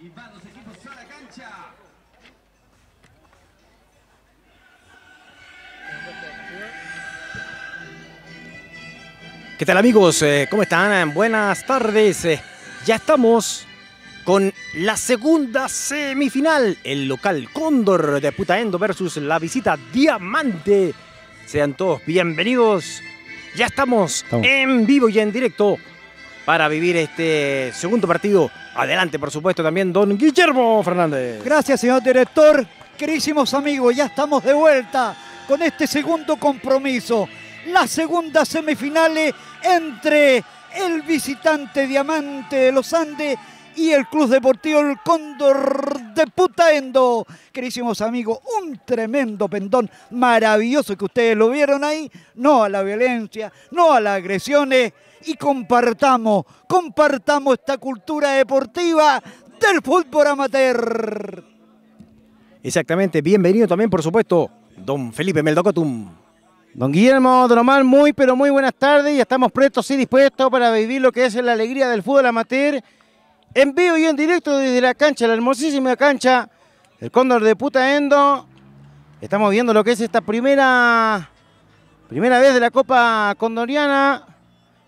y van los cancha. ¿Qué tal amigos? Eh, ¿Cómo están? Eh, buenas tardes. Eh, ya estamos con la segunda semifinal. El local Cóndor de Putaendo versus la visita Diamante. Sean todos bienvenidos. Ya estamos, en vivo y en directo para vivir este segundo partido Adelante, por supuesto, también don Guillermo Fernández. Gracias, señor director. Querísimos amigos, ya estamos de vuelta con este segundo compromiso. La segunda semifinales entre el visitante Diamante de los Andes y el Club Deportivo El Cóndor de Putaendo. Querísimos amigos, un tremendo pendón maravilloso que ustedes lo vieron ahí. No a la violencia, no a las agresiones y compartamos, compartamos esta cultura deportiva del fútbol amateur. Exactamente, bienvenido también, por supuesto, don Felipe Meldocotum. Don Guillermo Omar, muy pero muy buenas tardes. Ya estamos prestos y dispuestos para vivir lo que es la alegría del fútbol amateur. En vivo y en directo desde la cancha, la hermosísima cancha el Cóndor de Putaendo. Estamos viendo lo que es esta primera, primera vez de la Copa Condoriana.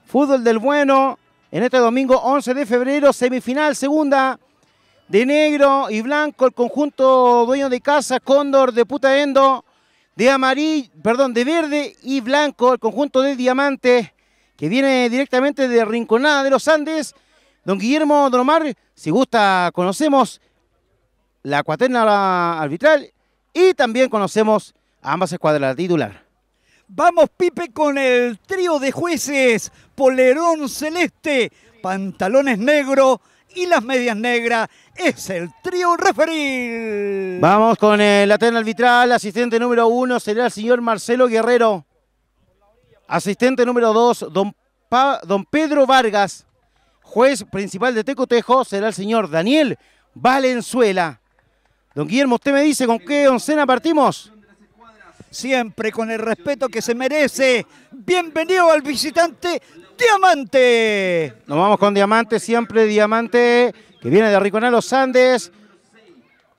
Fútbol del Bueno, en este domingo 11 de febrero, semifinal segunda de negro y blanco, el conjunto dueño de casa, Cóndor de Putaendo, de amarillo, perdón, de verde y blanco, el conjunto de diamante que viene directamente de Rinconada de los Andes. Don Guillermo Don si gusta, conocemos la cuaterna arbitral y también conocemos a ambas escuadras titular. Vamos, Pipe, con el trío de jueces. Polerón celeste, pantalones negro y las medias negras. Es el trío referil. Vamos con el lateral arbitral. Asistente número uno será el señor Marcelo Guerrero. Asistente número dos, don, don Pedro Vargas. Juez principal de Tecotejo será el señor Daniel Valenzuela. Don Guillermo, usted me dice con qué oncena partimos siempre con el respeto que se merece. Bienvenido al visitante Diamante. Nos vamos con Diamante, siempre Diamante, que viene de Arriconá, Los Andes.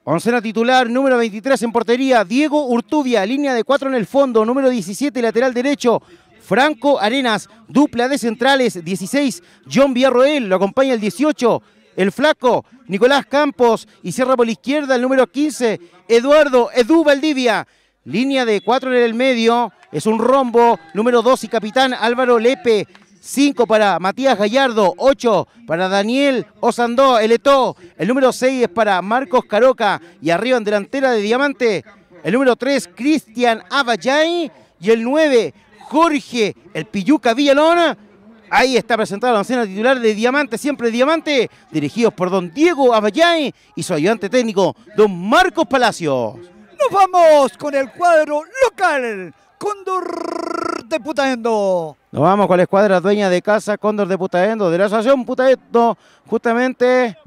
Oncena titular, número 23 en portería, Diego Urtubia, línea de 4 en el fondo, número 17 lateral derecho, Franco Arenas, dupla de centrales, 16, John Villarroel, lo acompaña el 18, el flaco, Nicolás Campos, y cierra por la izquierda el número 15, Eduardo Edu Valdivia, Línea de cuatro en el medio. Es un rombo. Número dos y capitán Álvaro Lepe. 5 para Matías Gallardo, 8 para Daniel Osandó, el El número 6 es para Marcos Caroca y arriba en delantera de Diamante. El número 3, Cristian Abayay. Y el 9, Jorge, el Piyuca Villalona. Ahí está presentada la escena titular de Diamante, siempre Diamante, dirigidos por don Diego Abayay y su ayudante técnico, don Marcos Palacios vamos con el cuadro local. Cóndor de Putaendo. Nos vamos con la escuadra dueña de casa, Cóndor de Putaendo, de la asociación Putaendo, justamente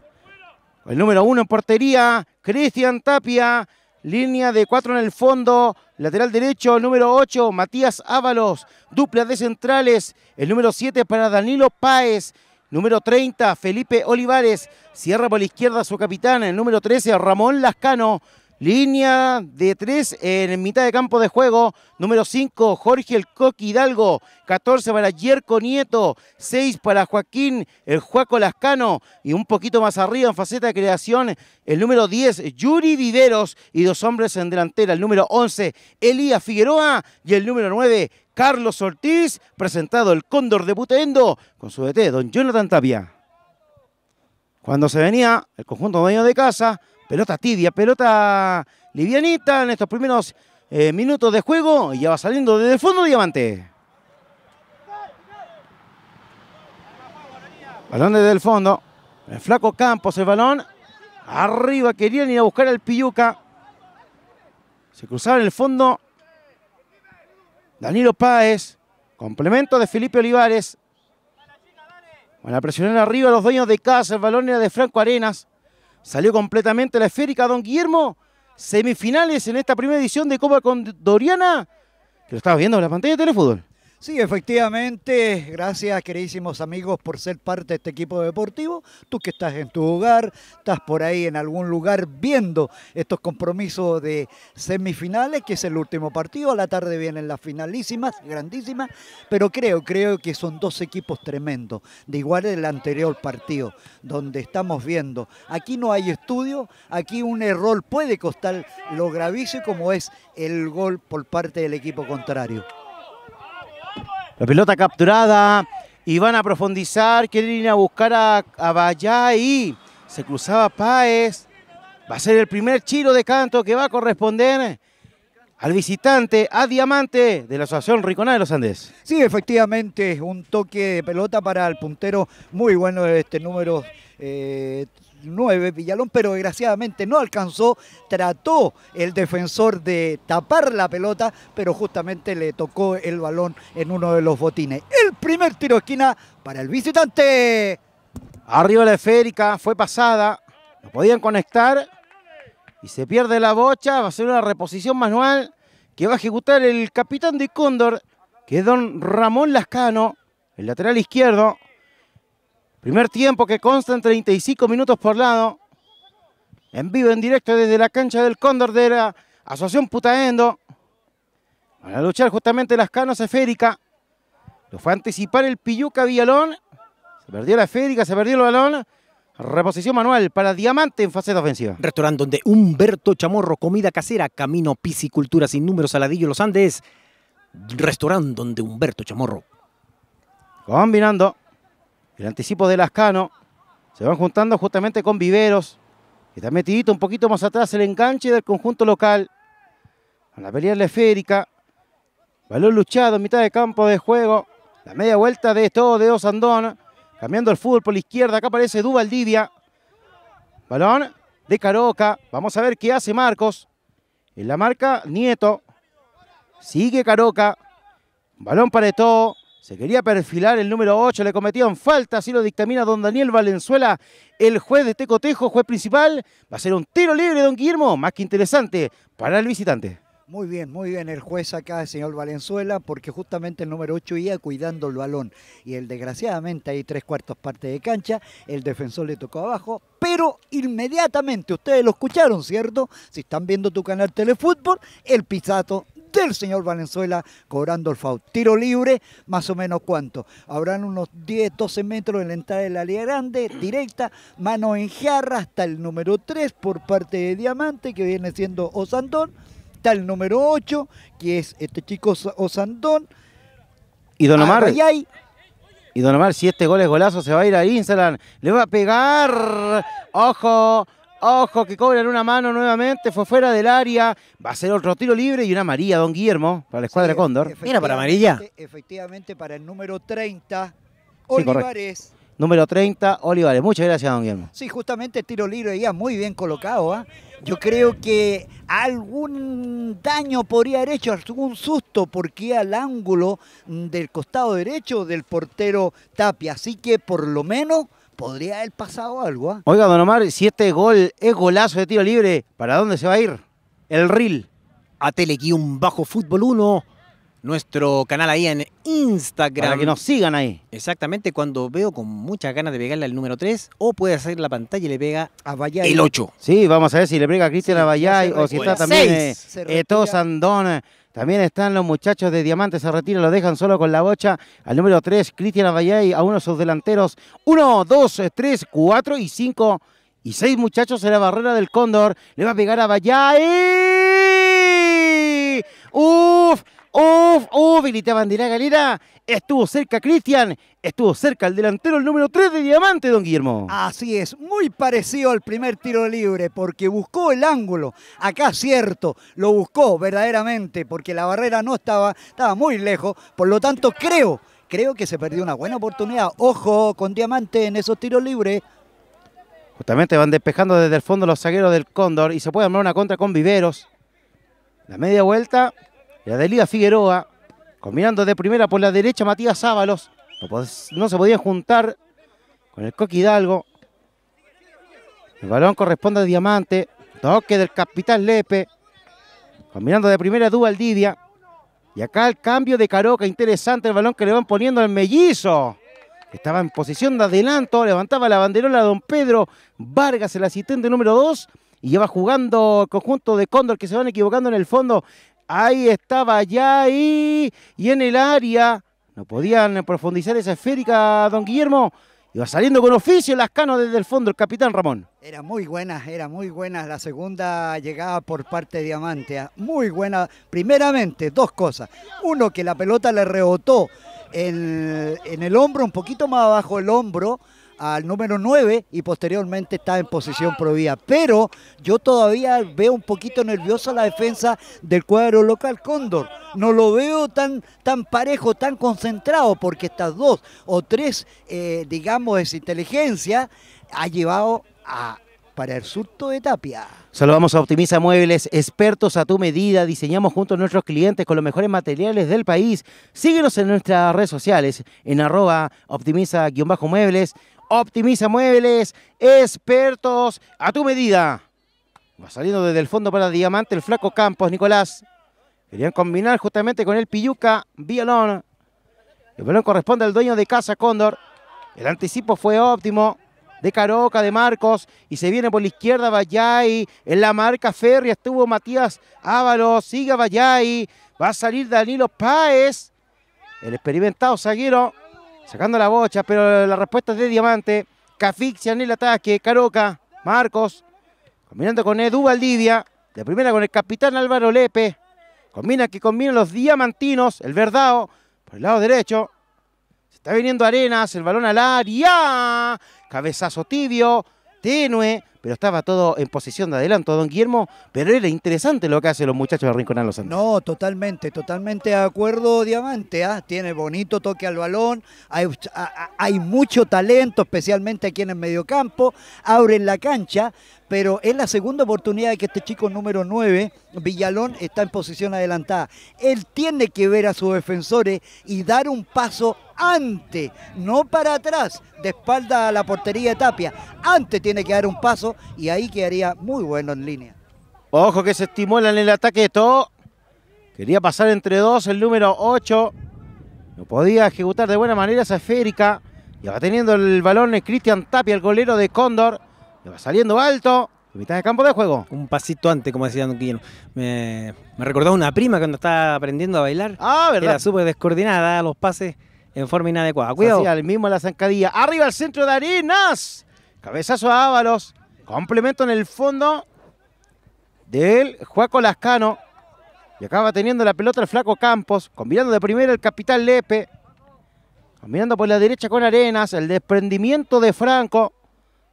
el número uno en portería, Cristian Tapia, línea de cuatro en el fondo, lateral derecho, número ocho, Matías Ábalos, dupla de centrales, el número siete para Danilo Páez, número 30, Felipe Olivares, cierra por la izquierda su capitán, el número 13, Ramón Lascano, Línea de tres en mitad de campo de juego. Número 5, Jorge El Coqui Hidalgo. 14 para Yerko Nieto. 6 para Joaquín El Juaco Lascano. Y un poquito más arriba en faceta de creación, el número 10, Yuri Viveros. Y dos hombres en delantera. El número 11, Elías Figueroa. Y el número 9, Carlos Ortiz. Presentado el Cóndor de butendo con su DT, don Jonathan Tapia. Cuando se venía el conjunto dueño de casa, Pelota tibia, pelota livianita en estos primeros eh, minutos de juego. Y ya va saliendo desde el fondo Diamante. Balón desde el fondo. El flaco Campos el balón. Arriba querían ir a buscar al Piyuca. Se cruzaba en el fondo. Danilo Páez. Complemento de Felipe Olivares. Van a presionar arriba los dueños de casa. El balón era de Franco Arenas. Salió completamente la esférica Don Guillermo. Semifinales en esta primera edición de Copa Doriana, Que lo estabas viendo en la pantalla de Telefútbol. Sí, efectivamente, gracias queridísimos amigos por ser parte de este equipo deportivo. Tú que estás en tu hogar, estás por ahí en algún lugar viendo estos compromisos de semifinales, que es el último partido, a la tarde vienen las finalísimas, grandísimas, pero creo, creo que son dos equipos tremendos, de igual el anterior partido, donde estamos viendo, aquí no hay estudio, aquí un error puede costar lo gravísimo como es el gol por parte del equipo contrario. La pelota capturada y van a profundizar, quieren ir a buscar a, a y se cruzaba Páez. Va a ser el primer chiro de canto que va a corresponder al visitante, a Diamante de la Asociación Riconá de los Andes. Sí, efectivamente, un toque de pelota para el puntero muy bueno de este número eh, 9 Villalón, pero desgraciadamente no alcanzó, trató el defensor de tapar la pelota, pero justamente le tocó el balón en uno de los botines. El primer tiro esquina para el visitante. Arriba la esférica, fue pasada, no podían conectar y se pierde la bocha, va a ser una reposición manual que va a ejecutar el capitán de Cóndor, que es don Ramón Lascano, el lateral izquierdo. Primer tiempo que consta en 35 minutos por lado. En vivo, en directo desde la cancha del Cóndor de la Asociación Putaendo. Van a luchar justamente las canas esférica. Lo fue a anticipar el Piyuca Villalón. Se perdió la esférica, se perdió el balón. Reposición manual para Diamante en fase de ofensiva. Restaurante donde Humberto Chamorro, comida casera, camino, piscicultura sin números, Saladillo, Los Andes. Restaurante donde Humberto Chamorro. Combinando. El anticipo de Lascano. Se van juntando justamente con Viveros. Que está metidito un poquito más atrás el enganche del conjunto local. La a la la esférica. Balón luchado en mitad de campo de juego. La media vuelta de todo de Osandón. Cambiando el fútbol por la izquierda. Acá aparece Duvaldivia. Balón de Caroca. Vamos a ver qué hace Marcos. En la marca, Nieto. Sigue Caroca. Balón para todo. Se quería perfilar el número 8, le cometían falta, así lo dictamina don Daniel Valenzuela, el juez de este cotejo, juez principal. Va a ser un tiro libre, don Guillermo, más que interesante para el visitante. Muy bien, muy bien el juez acá, el señor Valenzuela, porque justamente el número 8 iba cuidando el balón. Y el desgraciadamente hay tres cuartos parte de cancha, el defensor le tocó abajo, pero inmediatamente, ustedes lo escucharon, ¿cierto? Si están viendo tu canal Telefútbol, el pisato del señor Valenzuela cobrando el foul. Tiro libre, más o menos cuánto. Habrán unos 10, 12 metros en la entrada de la liga grande, directa, mano en jarra hasta el número 3 por parte de Diamante, que viene siendo Osandón. Está el número 8, que es este chico Osandón. Y Don Omar. y Don Omar, si este gol es golazo, se va a ir a Insalan. Le va a pegar. Ojo. Ojo que cobran una mano nuevamente, fue fuera del área. Va a ser otro tiro libre y una amarilla, don Guillermo, para la escuadra Cóndor. Mira para amarilla. Efectivamente, para el número 30, Olivares. número 30, Olivares. Muchas gracias, don Guillermo. Sí, justamente el tiro libre ya muy bien colocado. ¿ah? Yo creo que algún daño podría haber hecho, algún susto, porque al ángulo del costado derecho del portero Tapia. Así que por lo menos podría haber pasado algo. ¿eh? Oiga, don Omar, si este gol es golazo de tiro libre, ¿para dónde se va a ir? El reel. A un Bajo Fútbol 1, nuestro canal ahí en Instagram. Para que nos sigan ahí. Exactamente, cuando veo con muchas ganas de pegarle al número 3, o puede salir la pantalla y le pega a Vallay. El 8. Sí, vamos a ver si le pega a Cristian a Vallay o si está también eh, Sandona. Sandón eh, también están los muchachos de Diamante, se retiran, lo dejan solo con la bocha. Al número 3, Cristian Avallay, a uno de sus delanteros. Uno, dos, tres, cuatro y cinco. y seis muchachos en la barrera del Cóndor. Le va a pegar a Avallay. ¡Uf! ¡Uf! ¡Uf! te Bandirá, galera. Estuvo cerca Cristian, estuvo cerca el delantero, el número 3 de Diamante, don Guillermo. Así es, muy parecido al primer tiro libre, porque buscó el ángulo. Acá, cierto, lo buscó verdaderamente, porque la barrera no estaba, estaba muy lejos. Por lo tanto, creo, creo que se perdió una buena oportunidad. Ojo con Diamante en esos tiros libres. Justamente van despejando desde el fondo los zagueros del Cóndor y se puede armar una contra con Viveros. La media vuelta, la de Liga Figueroa, Combinando de primera por la derecha Matías Ábalos. No, se podía juntar con el Coque Hidalgo. El balón corresponde a Diamante. Toque del Capitán Lepe. Combinando de primera Didia. Y acá el cambio de Caroca, interesante el balón que le van poniendo al mellizo. Estaba en posición de adelanto, levantaba la banderola Don Pedro Vargas, el asistente número 2. Y lleva jugando el conjunto de Cóndor que se van equivocando en el fondo. Ahí estaba ya ahí, y en el área. No podían profundizar esa esférica, don Guillermo. Iba saliendo con oficio Lascano desde el fondo, el capitán Ramón. Era muy buena, era muy buena la segunda llegada por parte de Diamante. ¿ah? Muy buena. Primeramente, dos cosas. Uno, que la pelota le rebotó en, en el hombro, un poquito más abajo el hombro al número 9 y posteriormente está en posición prohibida. Pero yo todavía veo un poquito nerviosa la defensa del cuadro local Cóndor. No lo veo tan, tan parejo, tan concentrado, porque estas dos o tres, eh, digamos, inteligencia ha llevado a para el surto de Tapia. Saludamos a Optimiza Muebles, expertos a tu medida. Diseñamos juntos a nuestros clientes con los mejores materiales del país. Síguenos en nuestras redes sociales, en arroba optimiza-muebles Optimiza muebles, expertos, a tu medida. Va saliendo desde el fondo para Diamante el flaco Campos, Nicolás. Querían combinar justamente con el Piyuca, Violón. El corresponde al dueño de casa, Cóndor. El anticipo fue óptimo de Caroca, de Marcos, y se viene por la izquierda Vallay, en la marca Ferri estuvo Matías Ávalos, sigue Vallay, va a salir Danilo Páez, el experimentado zaguero, Sacando la bocha, pero la respuesta es de Diamante. Cafixia en el ataque. Caroca, Marcos. Combinando con Edu Valdivia. De primera con el capitán Álvaro Lepe. Combina que combinan los diamantinos. El verdao por el lado derecho. Se está viniendo Arenas. El balón al área. Cabezazo tibio. Tenue pero estaba todo en posición de adelanto, don Guillermo, pero era interesante lo que hacen los muchachos de a Los Andes. No, totalmente, totalmente de acuerdo, Diamante, ¿ah? tiene bonito toque al balón, hay, mucho talento, especialmente aquí en el mediocampo, abren la cancha, pero es la segunda oportunidad que este chico número 9, Villalón, está en posición adelantada. Él tiene que ver a sus defensores y dar un paso antes, no para atrás, de espalda a la portería de Tapia. Antes tiene que dar un paso y ahí quedaría muy bueno en línea. Ojo que se estimula en el ataque de todo. Quería pasar entre dos el número 8. No podía ejecutar de buena manera esa esférica. Y va teniendo el balón eh, Cristian Tapia, el golero de Cóndor va saliendo alto, mitad de campo de juego. Un pasito antes, como decía Don Quilleno. Me, recordaba una prima cuando estaba aprendiendo a bailar. Ah, ¿verdad? Era súper descoordinada, los pases en forma inadecuada. Cuidado. al el mismo la zancadilla. Arriba al centro de Arenas. Cabezazo a Ábalos. Complemento en el fondo del Juaco Lascano. Y acaba teniendo la pelota el flaco Campos. Combinando de primera el capitán Lepe. Combinando por la derecha con Arenas. El desprendimiento de Franco.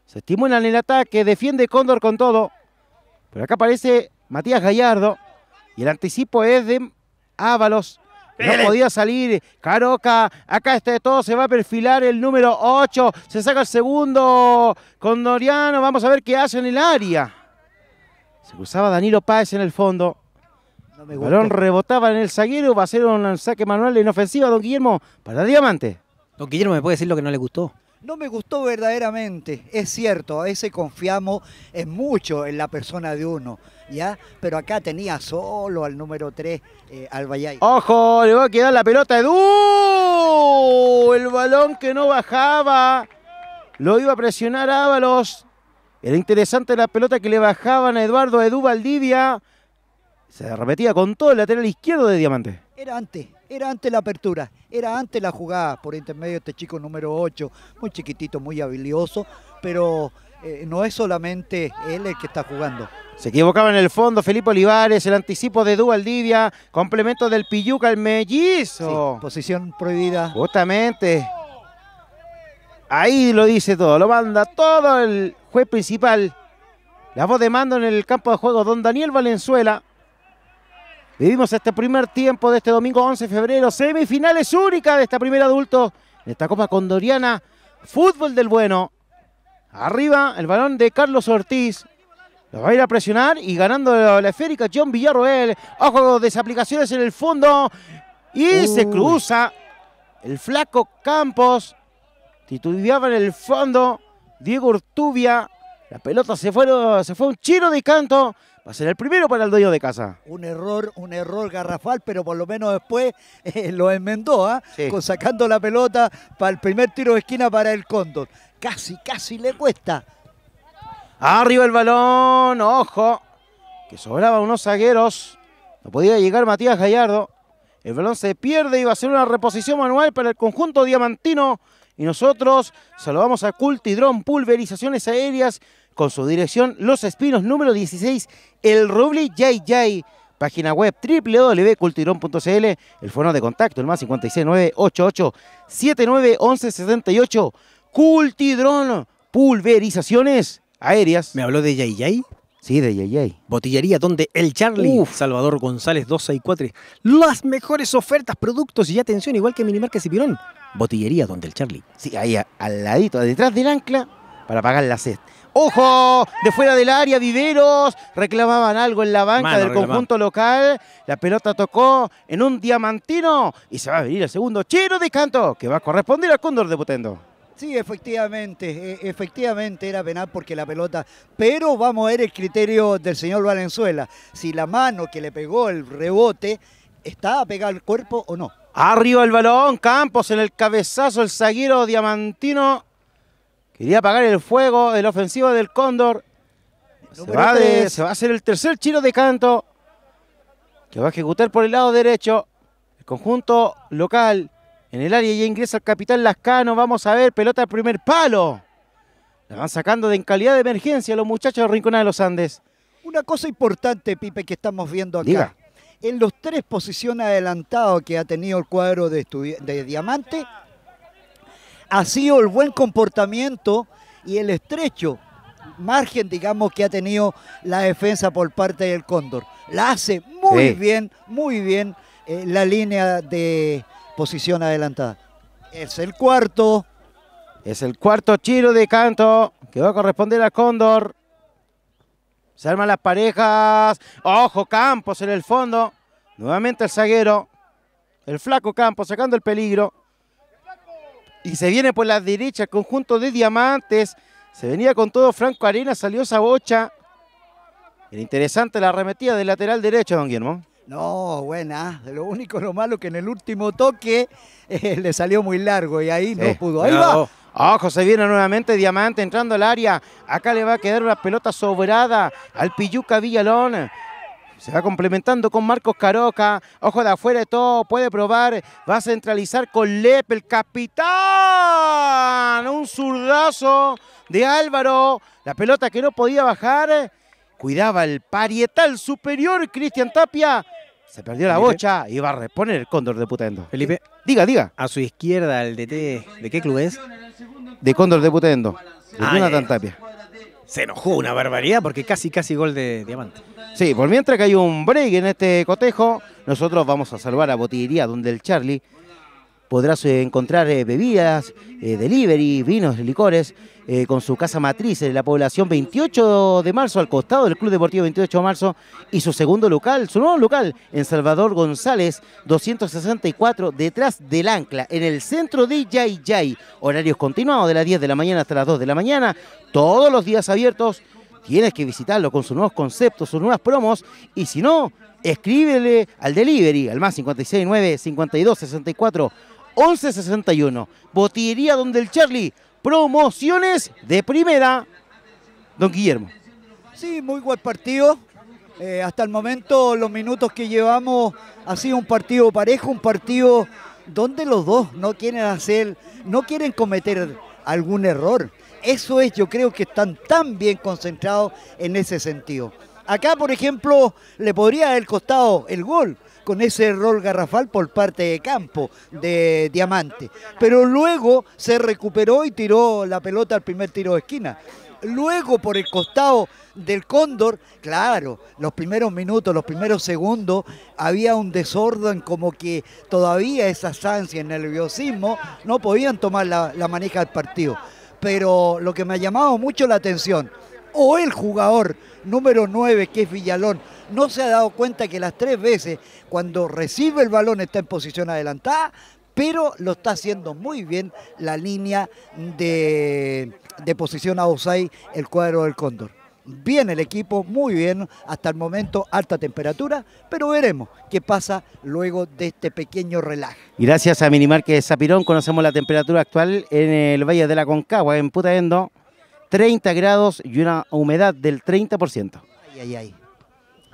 Se estimulan el ataque, defiende Cóndor con todo. Pero acá aparece Matías Gallardo. Y el anticipo es de Ábalos. No podía salir. Caroca. Acá está de todo. Se va a perfilar el número 8. Se saca el segundo. Con Vamos a ver qué hace en el área. Se cruzaba Danilo Páez en el fondo. El Balón rebotaba en el zaguero. Va a ser un saque manual en ofensiva, don Guillermo, para Diamante. Don Guillermo, ¿me puede decir lo que no le gustó? no me gustó verdaderamente. Es cierto, a ese confiamos en mucho en la persona de uno, ¿ya? Pero acá tenía solo al número 3, eh, al Bayay. ¡Ojo! Le va a quedar la pelota a Edu. El balón que no bajaba. Lo iba a presionar Ábalos. Era interesante la pelota que le bajaban a Eduardo Edu Valdivia. Se repetía con todo el lateral izquierdo de Diamante. Era antes, era antes la apertura, era antes la jugada por intermedio de este chico número 8, muy chiquitito, muy habilioso, pero eh, no es solamente él el que está jugando. Se equivocaba en el fondo Felipe Olivares, el anticipo de Divia, complemento del Piyuca, el mellizo. posición prohibida. Justamente. Ahí lo dice todo, lo manda todo el juez principal. La voz de mando en el campo de juego, don Daniel Valenzuela. Vivimos este primer tiempo de este domingo 11 de febrero, semifinales única de esta primera adulto, de esta Copa Condoriana, fútbol del bueno. Arriba el balón de Carlos Ortiz, Lo va a ir a presionar y ganando la esférica John Villarroel. Ojo, desaplicaciones en el fondo. Y se cruza el flaco Campos. Titubeaba en el fondo Diego Urtubia. La pelota se fue, se fue un chino de canto. Va a ser el primero para el dueño de casa. Un error, un error garrafal, pero por lo menos después eh, lo enmendó, ¿ah? Con sacando la pelota para el primer tiro de esquina para el Cóndor. Casi, casi le cuesta. Arriba el balón, ojo, que sobraba unos zagueros. No podía llegar Matías Gallardo. El balón se pierde y va a ser una reposición manual para el conjunto diamantino. Y nosotros saludamos a Cultidrón, pulverizaciones aéreas con su dirección Los Espinos número 16, El Roble Yay Yay. Página web www.cultidron.cl. el foro de contacto, el más 56988791168. Cultidrón, pulverizaciones aéreas. ¿Me habló de Yay Yay? Sí, de Yay Yay. Botillería donde el Charlie, Salvador González 264. Las mejores ofertas, productos y atención, igual que Minimarca Cipirón. Botillería donde el Charlie. Sí, ahí al ladito, detrás del ancla, para pagar la sed. Ojo, de fuera del área, Viveros. Reclamaban algo en la banca del conjunto local. La pelota tocó en un diamantino y se va a venir el segundo chino de canto que va a corresponder a Cóndor de Putendo. Sí, efectivamente, e, efectivamente era penal porque la pelota, pero vamos a ver el criterio del señor Valenzuela, si la mano que le pegó el rebote estaba pegada al cuerpo o no. Arriba el balón, Campos en el cabezazo, el zaguero diamantino Quería apagar el fuego de la ofensiva del Cóndor. Se va, a hacer el tercer chiro de canto. Que va a ejecutar por el lado derecho. El conjunto local. En el área ya ingresa el capitán Lascano. Vamos a ver, pelota al primer palo. La van sacando de en calidad de emergencia los muchachos de Rinconada de los Andes. Una cosa importante, Pipe, que estamos viendo acá. En los tres posiciones adelantados que ha tenido el cuadro de, de Diamante, ha sido el buen comportamiento y el estrecho margen, digamos, que ha tenido la defensa por parte del Cóndor. La hace muy bien, muy bien eh, la línea de posición adelantada. Es el cuarto. Es el cuarto tiro de canto que va a corresponder a Cóndor. Se arman las parejas. Ojo, Campos en el fondo. Nuevamente el zaguero. El flaco Campos sacando el peligro y se viene por la derecha el conjunto de Diamantes. Se venía con todo Franco Arena, salió esa bocha. Era interesante la arremetida del lateral derecho, don Guillermo. No, buena. Lo único, lo malo que en el último toque eh, le salió muy largo y ahí no pudo. Ahí va. Ojo, se viene nuevamente Diamante entrando al área. Acá le va a quedar una pelota sobrada al Piyuca Villalón. Se va complementando con Marcos Caroca. Ojo de afuera de todo. Puede probar. Va a centralizar con Lepe el capitán. Un zurdazo de Álvaro. La pelota que no podía bajar. Cuidaba el parietal superior. Cristian Tapia. Se perdió la bocha y va a reponer el cóndor de Putendo. Felipe. Diga, diga. A su izquierda, el DT. ¿De qué club es? De cóndor de Putendo. De ah, Jonathan eh, Tapia se enojó una barbaridad porque casi, casi gol de Diamante. Sí, por mientras que hay un break en este cotejo, nosotros vamos a salvar a Botillería, donde el Charlie podrás encontrar eh, bebidas, eh, delivery, vinos, licores eh, con su casa matriz en eh, la población 28 de marzo, al costado del Club Deportivo 28 de marzo, y su segundo local, su nuevo local, en Salvador González 264, detrás del Ancla, en el centro de yay Horarios continuados de las 10 de la mañana hasta las 2 de la mañana, todos los días abiertos. Tienes que visitarlo con sus nuevos conceptos, sus nuevas promos, y si no, escríbele al delivery, al más 569 5264 1161. Botillería donde el Charlie promociones de primera. Don Guillermo. Sí, muy buen partido. Eh, hasta el momento, los minutos que llevamos, ha sido un partido parejo, un partido donde los dos no quieren hacer, no quieren cometer algún error. Eso es, yo creo que están tan bien concentrados en ese sentido. Acá, por ejemplo, le podría haber costado el gol, con ese error garrafal por parte de campo de Diamante. Pero luego se recuperó y tiró la pelota al primer tiro de esquina. Luego por el costado del Cóndor, claro, los primeros minutos, los primeros segundos, había un desorden como que todavía esa ansia, el nerviosismo, no podían tomar la, la maneja del partido. Pero lo que me ha llamado mucho la atención, o el jugador número 9 que es Villalón no se ha dado cuenta que las tres veces cuando recibe el balón está en posición adelantada, pero lo está haciendo muy bien la línea de, posición a Osai, el cuadro del Cóndor. Bien el equipo, muy bien hasta el momento, alta temperatura, pero veremos qué pasa luego de este pequeño relaje. Gracias a Minimarque Zapirón, conocemos la temperatura actual en el Valle de la Concagua, en Putaendo. 30 grados y una humedad del 30%. Ay, ay, ay.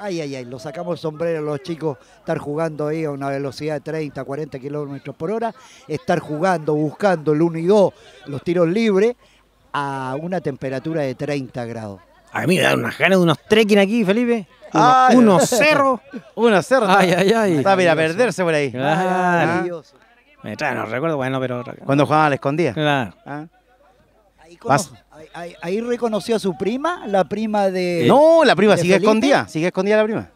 Ay, ay, ay, lo sacamos el sombrero los chicos, estar jugando ahí a una velocidad de 30, 40 kilómetros por hora, estar jugando, buscando el 1 y 2, los tiros libres, a una temperatura de 30 grados. A mí me dan unas ganas de unos trekking aquí, Felipe. Unos, cerros. unos cerros. Ay, ay, ay. Está bien a perderse por ahí. Me trae, no recuerdo, bueno, pero. Cuando jugaba a la escondida. Claro. ¿Ah? Ahí ahí, reconoció a su prima, la prima de. Eh, no, la prima sigue escondida, sigue escondida la prima.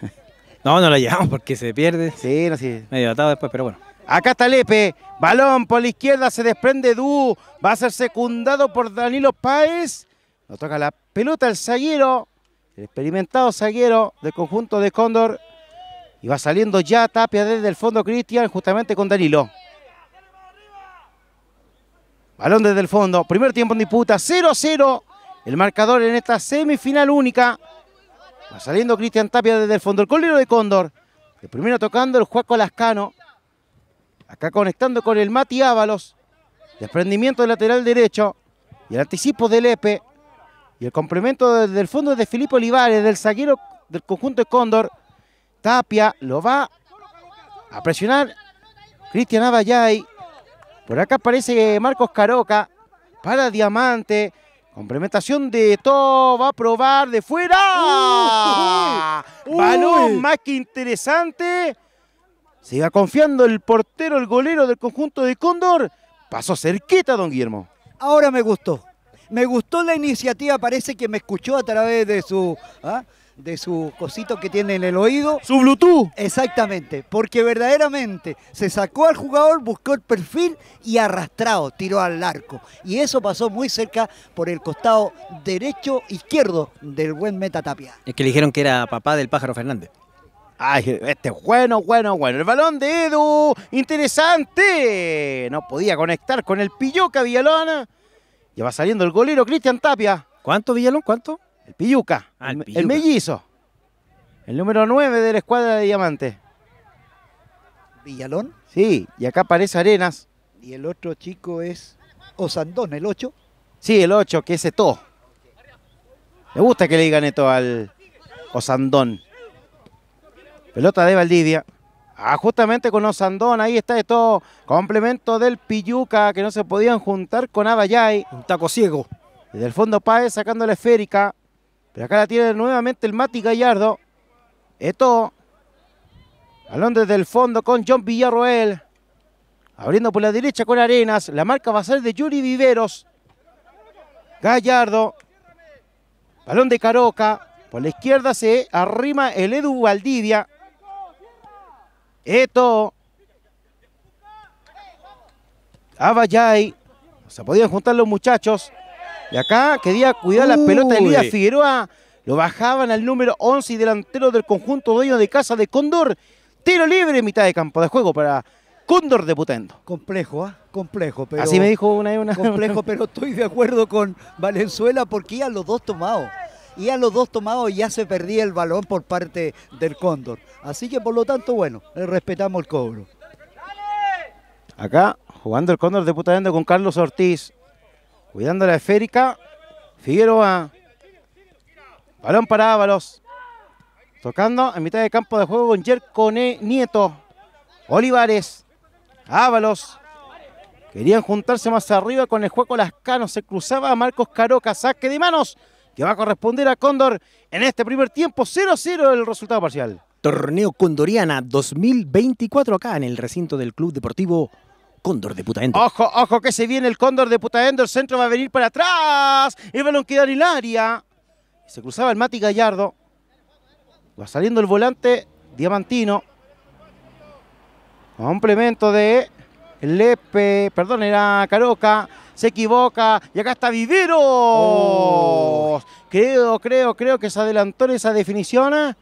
No, no la llevamos porque se pierde. Sí, no, sí. Medio atado después, pero bueno. Acá está Lepe. Balón por la izquierda. Se desprende Du. Va a ser secundado por Danilo Páez. nos toca la pelota el zaguero. El experimentado zaguero del conjunto de Cóndor. Y va saliendo ya Tapia desde el fondo Cristian justamente con Danilo. Balón desde el fondo. Primer tiempo en disputa. 0-0. El marcador en esta semifinal única. Va saliendo Cristian Tapia desde el fondo. El colero de Cóndor. El primero tocando el Juaco Lascano. Acá conectando con el Mati Ábalos. Desprendimiento del lateral derecho. Y el anticipo del Epe. Y el complemento desde el fondo de Felipe Olivares, del zaguero del conjunto de Cóndor. Tapia lo va a presionar Cristian Abayay. Por acá aparece Marcos Caroca para Diamante. Complementación de todo, va a probar de fuera. Balón más que interesante. Siga confiando el portero, el golero del conjunto de Cóndor. Pasó cerquita, don Guillermo. Ahora me gustó. Me gustó la iniciativa, parece que me escuchó a través de su... ¿ah? de su cosito que tiene en el oído. Su Bluetooth. Exactamente, porque verdaderamente se sacó al jugador, buscó el perfil y arrastrado, tiró al arco. Y eso pasó muy cerca por el costado derecho izquierdo del buen Meta Tapia. Es que le dijeron que era papá del pájaro Fernández. Ay, este bueno, bueno, bueno. El balón de Edu, interesante. No podía conectar con el Pilloca Villalona. Ya va saliendo el golero Cristian Tapia. ¿Cuánto Villalón? ¿Cuánto? El Piyuca. Ah, el, mellizo. El número 9 de la escuadra de diamantes. ¿Villalón? Sí, y acá aparece Arenas. Y el otro chico es Osandón, el 8. Sí, el 8, que es Eto. Me gusta que le digan esto al Osandón. Pelota de Valdivia. Ah, justamente con Osandón, ahí está esto. Complemento del Piyuca, que no se podían juntar con Abayay. Un taco ciego. Desde el fondo Páez sacando la esférica. Pero acá la tiene nuevamente el Mati Gallardo. Eto. Balón desde el fondo con John Villarroel. Abriendo por la derecha con Arenas. La marca va a ser de Yuri Viveros. Gallardo. Balón de Caroca. Por la izquierda se arrima el Edu Valdivia. Eto. Abayay. Se podían juntar los muchachos. Y acá quería cuidar la pelota Elías Figueroa. Lo bajaban al número 11 y delantero del conjunto dueño de casa de Cóndor. Tiro libre mitad de campo de juego para Cóndor debutando. Complejo, ¿ah? Complejo, pero. Así me dijo una, y una Complejo, pero estoy de acuerdo con Valenzuela porque iban los dos tomados. y Iban los dos tomados y ya se perdía el balón por parte del Cóndor. Así que por lo tanto, bueno, eh, respetamos el cobro. Acá jugando el Cóndor debutando con Carlos Ortiz. Cuidando la esférica. Figueroa. Balón para Ábalos. Tocando en mitad de campo de juego con Cone Nieto. Olivares. Ábalos. Querían juntarse más arriba con el juego Lascano. Se cruzaba Marcos Caroca. Saque de manos que va a corresponder a Cóndor en este primer tiempo. 0-0 el resultado parcial. Torneo Condoriana 2024 acá en el recinto del Club Deportivo cóndor de Puta Endor. Ojo, ojo, que se viene el cóndor de endor. El centro va a venir para atrás. El balón quedar en el área. Se cruzaba el Mati Gallardo. Va saliendo el volante Diamantino. Complemento de Lepe, perdón, era Caroca. Se equivoca y acá está Viveros. Oh. Creo, creo, creo que se adelantó en esa definición.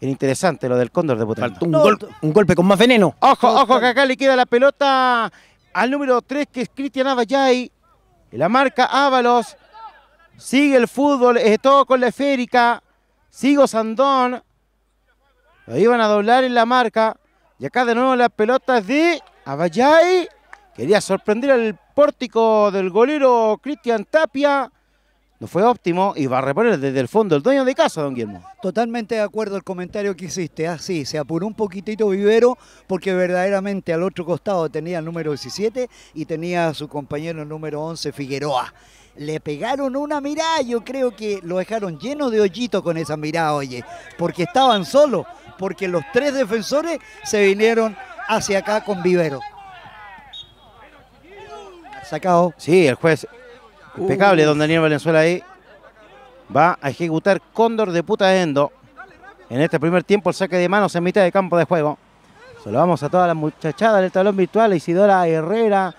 Era interesante lo del Cóndor de Potendo. un, golpe con más veneno. Ojo, ojo, que acá le queda la pelota al número 3, que es Cristian Abayay. La marca Ábalos. Sigue el fútbol, es todo con la esférica. Sigo Sandón. Lo iban a doblar en la marca. Y acá de nuevo la pelota de Abayay. Quería sorprender al pórtico del golero Cristian Tapia no fue óptimo y va a reponer desde el fondo el dueño de casa, don Guillermo. Totalmente de acuerdo al comentario que hiciste. Así, ah, se apuró un poquitito Vivero porque verdaderamente al otro costado tenía el número 17 y tenía a su compañero el número 11, Figueroa. Le pegaron una mirada, yo creo que lo dejaron lleno de hoyito con esa mirada, oye, porque estaban solos, porque los tres defensores se vinieron hacia acá con Vivero. Sacado. Sí, el juez Impecable, uh. don Daniel Valenzuela ahí. Va a ejecutar Cóndor de puta Endo. En este primer tiempo el saque de manos en mitad de campo de juego. saludamos a todas las muchachadas del tablón virtual, a Isidora Herrera,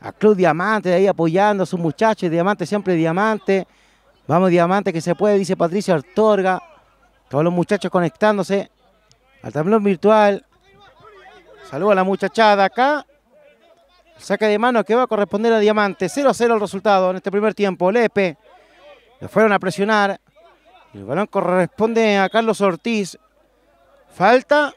a Club Diamante ahí apoyando a sus muchachos. Diamante siempre Diamante. Vamos Diamante que se puede, dice Patricia Artorga. Todos los muchachos conectándose al tablón virtual. Saluda a la muchachada acá. Saca de mano que va a corresponder a Diamante. 0-0 el resultado en este primer tiempo. Lepe. Lo fueron a presionar. El balón corresponde a Carlos Ortiz. Falta.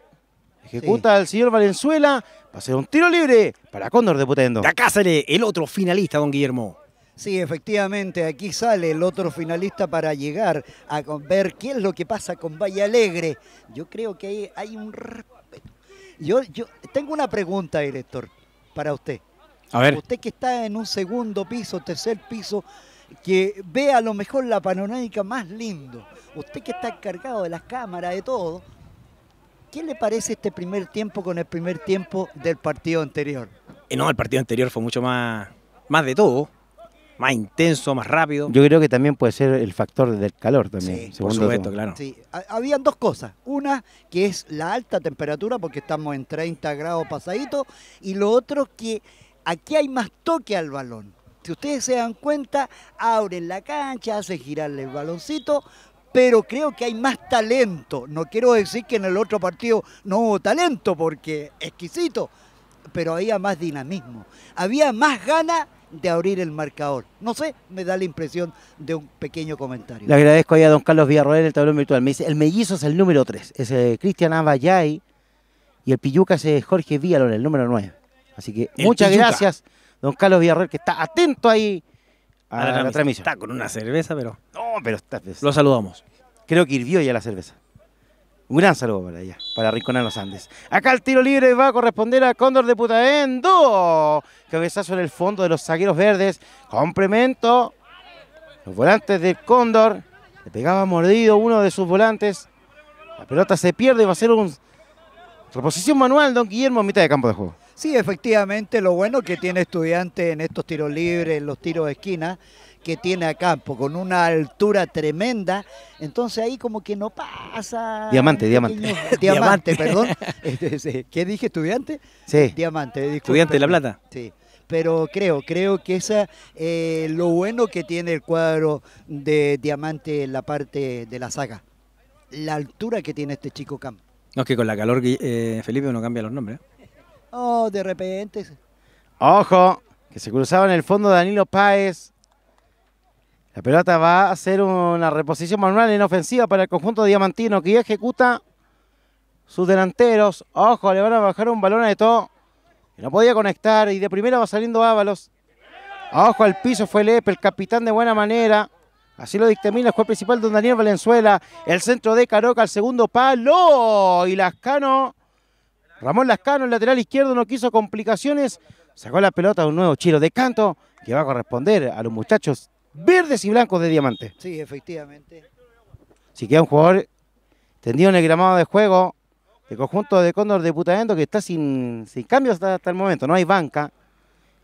Ejecuta al señor Valenzuela. Va a ser un tiro libre para Cóndor de Putendo. acá sale el otro finalista, don Guillermo. Sí, efectivamente, aquí sale el otro finalista para llegar a ver qué es lo que pasa con Valle Alegre. Yo creo que hay, un respeto. Yo, yo tengo una pregunta, director, para usted. Usted que está en un segundo piso, tercer piso, que ve a lo mejor la panorámica más lindo. Usted que está encargado de las cámaras, de todo. ¿Qué le parece este primer tiempo con el primer tiempo del partido anterior? Eh, no, el partido anterior fue mucho más, más de todo más intenso, más rápido. Yo creo que también puede ser el factor del calor también. Sí, por supuesto, claro. Sí. Habían dos cosas. Una, que es la alta temperatura, porque estamos en 30 grados pasadito, y lo otro que Aquí hay más toque al balón. Si ustedes se dan cuenta, abren la cancha, hacen girarle el baloncito, pero creo que hay más talento. No quiero decir que en el otro partido no hubo talento, porque exquisito, pero había más dinamismo. Había más ganas de abrir el marcador. No sé, me da la impresión de un pequeño comentario. Le agradezco ahí a don Carlos Villarroel en el tablón virtual. Me dice, el mellizo es el número 3, es Cristian Abayay y el pilluca es Jorge Villalón, el número 9. Así que muchas gracias, don Carlos Villarreal, que está atento ahí a, la, transmisión. Está con una cerveza, pero. No, pero lo saludamos. Creo que hirvió ya la cerveza. Un gran saludo para allá, para de los Andes. Acá el tiro libre va a corresponder a Cóndor de Putaendo. Cabezazo en el fondo de los zagueros verdes. Complemento. Los volantes del Cóndor. Le pegaba mordido uno de sus volantes. La pelota se pierde. Va a ser un. Reposición manual, don Guillermo, en mitad de campo de juego. Sí, efectivamente, lo bueno que tiene estudiante en estos tiros libres, en los tiros de esquina, que tiene a campo, con una altura tremenda, entonces ahí como que no pasa... Diamante, diamante. Diamante, perdón. Este, ¿Qué dije, estudiante? Sí. Diamante, disculpe. Estudiante de La Plata. Sí pero creo, creo que esa eh, lo bueno que tiene el cuadro de Diamante en la parte de la saga. La altura que tiene este chico Campo. No, es que con la calor, eh, Felipe, uno cambia los nombres. Oh, de repente. Ojo, que se cruzaba en el fondo Danilo Páez. La pelota va a hacer una reposición manual en ofensiva para el conjunto diamantino que ejecuta sus delanteros. Ojo, le van a bajar un balón a todo Que no podía conectar y de primera va saliendo Ábalos. Ojo al piso fue Lepe, el capitán de buena manera. Así lo dictamina el juez principal don Daniel Valenzuela. El centro de Caroca, el segundo palo. Y Lascano Ramón Lascano, el lateral izquierdo, no quiso complicaciones. Sacó la pelota de un nuevo chilo de canto que va a corresponder a los muchachos verdes y blancos de Diamante. Sí, efectivamente. Si queda un jugador tendido en el gramado de juego, el conjunto de Cóndor de Putaendo que está sin, cambios hasta, el momento, no hay banca.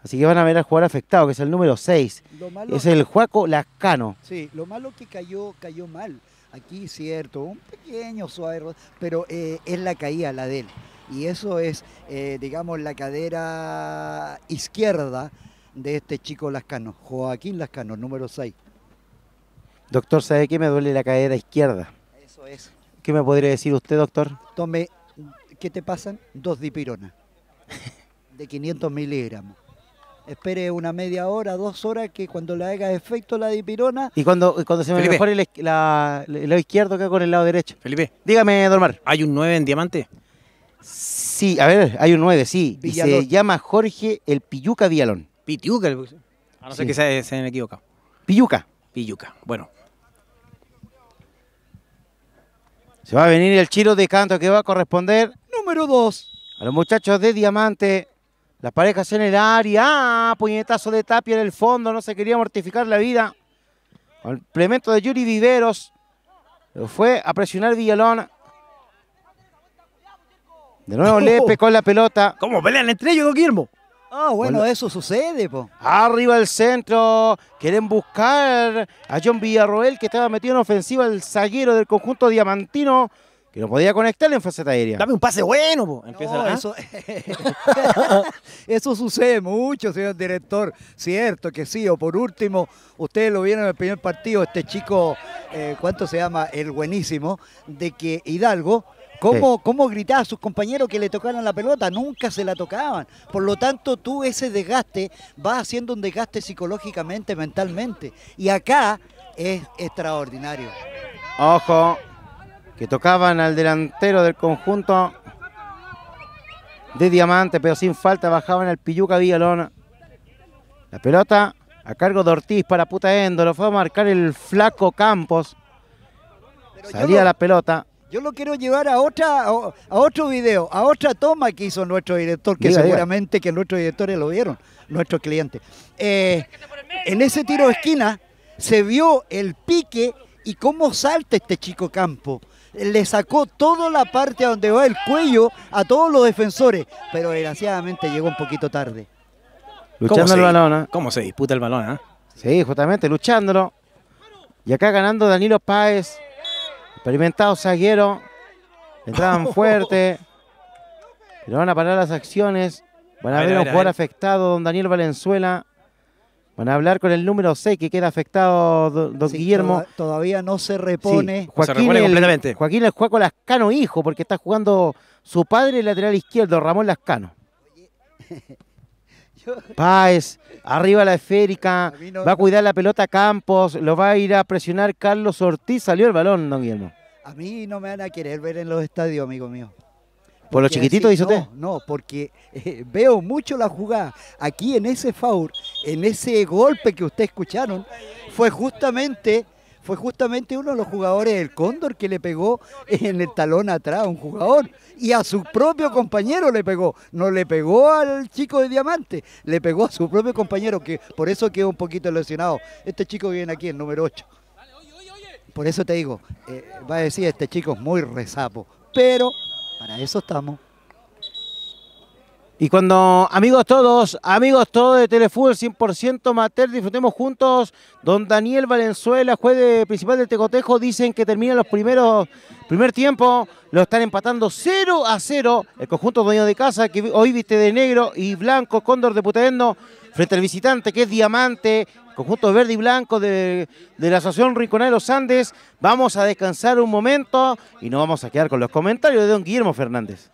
Así que van a ver al jugador afectado, que es el número 6. Es el Juaco Lascano. Sí, lo malo que cayó, cayó mal. Aquí, cierto, un pequeño suave, pero eh, es la caída, la de él y eso es, eh, digamos, la cadera izquierda de este chico Lascano, Joaquín Lascano, número 6. Doctor, ¿sabe qué me duele la cadera izquierda? Eso es. ¿Qué me podría decir usted, doctor? Tome, ¿qué te pasan? Dos dipironas de 500 miligramos espere una media hora, dos horas, que cuando le haga efecto la dipirona... Y cuando, cuando se me mejore el, lado izquierdo, que con el lado derecho. Felipe. Dígame, Dormar. ¿Hay un 9 en diamante? Sí, a ver, hay un 9, sí. se llama Jorge el Piyuca Villalón. Piyuca, a no ser que se, me equivoque. Piyuca. Piyuca, bueno. Se va a venir el chiro de canto que va a corresponder. Número 2. A los muchachos de Diamante. Las parejas en el área. ¡Ah! Puñetazo de Tapia en el fondo. No se quería mortificar la vida. Complemento de Yuri Viveros. Lo fue a presionar Villalón. De nuevo Lepe con la pelota. ¿Cómo pelean entre ellos, Guillermo? Ah, bueno, eso sucede, po. Arriba el centro. Quieren buscar a John Villarroel, que estaba metido en ofensiva, el zaguero del conjunto diamantino, que no podía conectarle en faceta aérea. Dame un pase bueno, po. Empieza ¿Ah? eso... eso sucede mucho, señor director. Cierto que sí. O por último, ustedes lo vieron en el primer partido, este chico, eh, ¿cuánto se llama? El buenísimo, de que Hidalgo ¿Cómo, gritaba a sus compañeros que le tocaran la pelota? Nunca se la tocaban. Por lo tanto, tú ese desgaste va haciendo un desgaste psicológicamente, mentalmente. Y acá es extraordinario. Ojo, que tocaban al delantero del conjunto de Diamante, pero sin falta bajaban al Pilluca Villalona. La pelota a cargo de Ortiz para Puta lo fue a marcar el flaco Campos. Salía la pelota. Yo lo quiero llevar a otra a otro video, a otra toma que hizo nuestro director, que seguramente que nuestros directores lo vieron, nuestros clientes. Eh, en ese tiro de esquina se vio el pique y cómo salta este chico campo. Le sacó toda la parte a donde va el cuello a todos los defensores, pero desgraciadamente llegó un poquito tarde. Luchando el balón, ¿eh? ¿Cómo se disputa el balón? ¿eh? Sí, justamente, luchándolo. Y acá ganando Danilo Páez Experimentado Zaguero, Entraban fuerte. Pero van a parar las acciones. Van a, ver a un jugador afectado, don Daniel Valenzuela. Van a hablar con el número 6 que queda afectado, don Guillermo. todavía no se repone. Joaquín, se repone completamente. Joaquín el Juaco Lascano, hijo, porque está jugando su padre, lateral izquierdo, Ramón Lascano. Páez, arriba la esférica, va a cuidar la pelota Campos, lo va a ir a presionar Carlos Ortiz, salió el balón, don Guillermo. A mí no me van a querer ver en los estadios, amigo mío. ¿Por lo chiquitito dice usted? No, no porque eh, veo mucho la jugada. Aquí en ese foul, en ese golpe que ustedes escucharon, fue justamente fue justamente uno de los jugadores del Cóndor que le pegó en el talón atrás a un jugador y a su propio compañero le pegó, no le pegó al chico de Diamante, le pegó a su propio compañero que por eso quedó un poquito lesionado. Este chico viene aquí, el número 8. Por eso te digo, eh, va a decir, este chico es muy rezapo, pero para eso estamos. Y cuando, amigos todos, amigos todos de Telefútbol 100% Mater, disfrutemos juntos. Don Daniel Valenzuela, juez principal del Tecotejo, dicen que terminan los primeros, primer tiempo, lo están empatando 0 a 0. El conjunto dueño de casa, que hoy viste de negro y blanco, Cóndor de Putaendo, frente al visitante que es Diamante, conjunto verde y blanco de, la Asociación Rincón de los Andes. Vamos a descansar un momento y nos vamos a quedar con los comentarios de don Guillermo Fernández.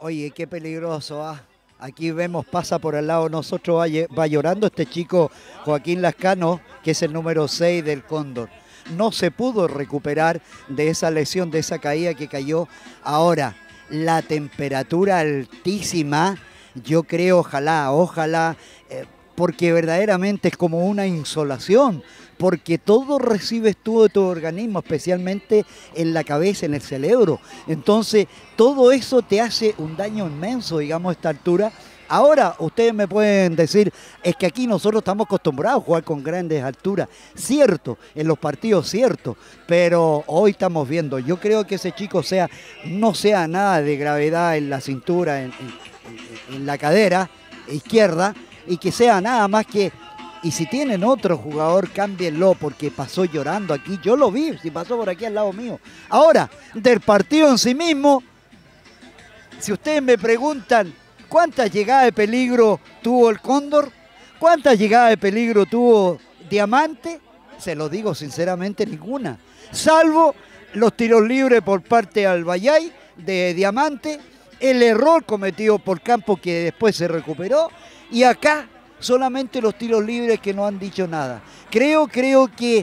Oye, qué peligroso, ¿ah? Aquí vemos, pasa por el lado nosotros, va, llorando este chico Joaquín Lascano, que es el número 6 del Cóndor. No se pudo recuperar de esa lesión, de esa caída que cayó. Ahora, la temperatura altísima, yo creo, ojalá, ojalá, eh, porque verdaderamente es como una insolación porque todo recibes tú de tu organismo, especialmente en la cabeza, en el cerebro. Entonces, todo eso te hace un daño inmenso, digamos, a esta altura. Ahora, ustedes me pueden decir, es que aquí nosotros estamos acostumbrados a jugar con grandes alturas. Cierto, en los partidos, cierto. Pero hoy estamos viendo, yo creo que ese chico sea, no sea nada de gravedad en la cintura, en la cadera izquierda, y que sea nada más que y si tienen otro jugador, cámbienlo, porque pasó llorando aquí. Yo lo vi, si pasó por aquí al lado mío. Ahora, del partido en sí mismo, si ustedes me preguntan cuántas llegadas de peligro tuvo el Cóndor, cuántas llegadas de peligro tuvo Diamante, se lo digo sinceramente, ninguna. Salvo los tiros libres por parte del bayay de Diamante, el error cometido por Campo que después se recuperó, y acá solamente los tiros libres que no han dicho nada. Creo, creo que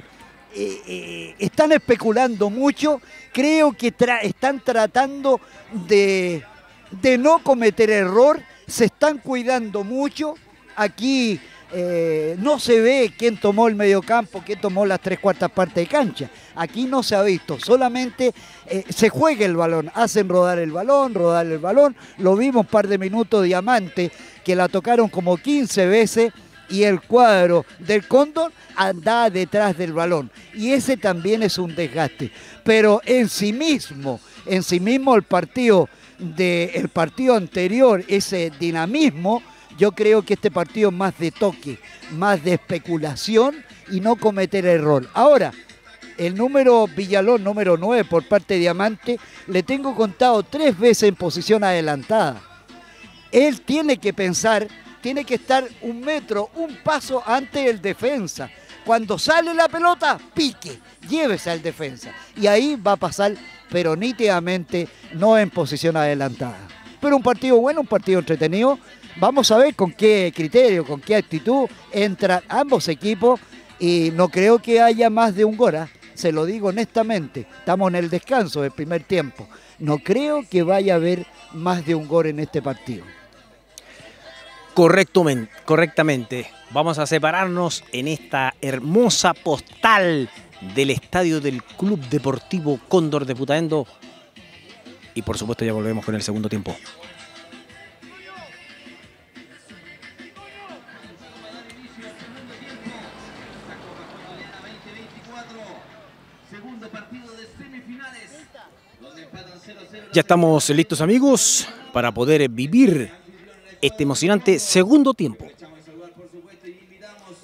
eh, eh, están especulando mucho, creo que están tratando de, de no cometer error, se están cuidando mucho. Aquí eh, no se ve quién tomó el mediocampo, quién tomó las tres cuartas partes de cancha. Aquí no se ha visto, solamente eh, se juega el balón, hacen rodar el balón, rodar el balón. Lo vimos un par de minutos diamante, que la tocaron como 15 veces y el cuadro del cóndor anda detrás del balón. Y ese también es un desgaste. Pero en sí mismo, en sí mismo el partido del partido anterior, ese dinamismo, yo creo que este partido es más de toque, más de especulación y no cometer error. Ahora, el número Villalón, número 9 por parte de Diamante, le tengo contado tres veces en posición adelantada. Él tiene que pensar, tiene que estar un metro, un paso antes el defensa. Cuando sale la pelota, pique, llévese al defensa. Y ahí va a pasar, pero nítidamente no en posición adelantada. Pero un partido bueno, un partido entretenido, Vamos a ver con qué criterio, con qué actitud entran ambos equipos y no creo que haya más de un gol. ¿ah? Se lo digo honestamente, estamos en el descanso del primer tiempo. No creo que vaya a haber más de un gol en este partido. Correctamente, correctamente. Vamos a separarnos en esta hermosa postal del estadio del Club Deportivo Cóndor de Putaendo. Y por supuesto ya volvemos con el segundo tiempo. Ya estamos listos amigos para poder vivir este emocionante segundo tiempo.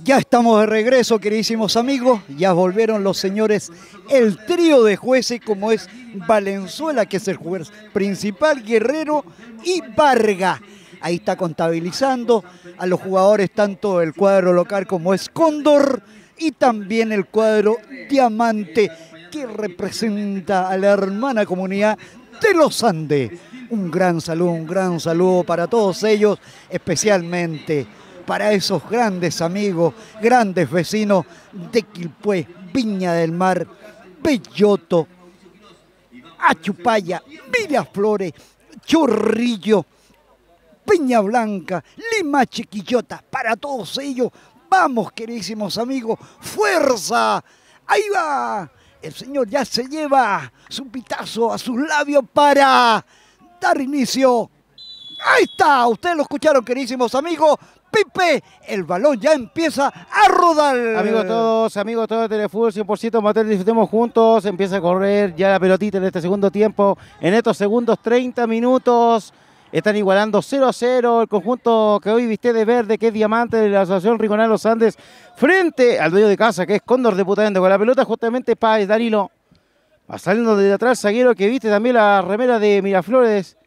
Ya estamos de regreso, queridísimos amigos. Ya volvieron los señores, el trío de jueces, como es Valenzuela, que es el juez principal, Guerrero y Varga. Ahí está contabilizando a los jugadores, tanto el cuadro local como es Cóndor y también el cuadro Diamante, que representa a la hermana comunidad de los Andes. Un gran saludo, un gran saludo para todos ellos, especialmente para esos grandes amigos, grandes vecinos de Quilpué, Viña del Mar, Belloto, Achupaya, Villaflores, Chorrillo, piña Blanca, Lima Chiquillota, para todos ellos. Vamos, queridísimos amigos, fuerza. Ahí va. El señor ya se lleva su pitazo a sus labios para dar inicio. Ahí está, ustedes lo escucharon, queridísimos amigos. Pipe, el balón ya empieza a rodar. Amigos todos, amigos todos de Telefútbol 100% Matel, disfrutemos juntos. Empieza a correr ya la pelotita en este segundo tiempo, en estos segundos 30 minutos. Están igualando 0 a 0 el conjunto que hoy viste de verde, que es Diamante de la Asociación de Los Andes, frente al dueño de casa, que es Cóndor de Putamente, Con la pelota justamente para Danilo. Va saliendo de atrás, zaguero que viste también la remera de Miraflores.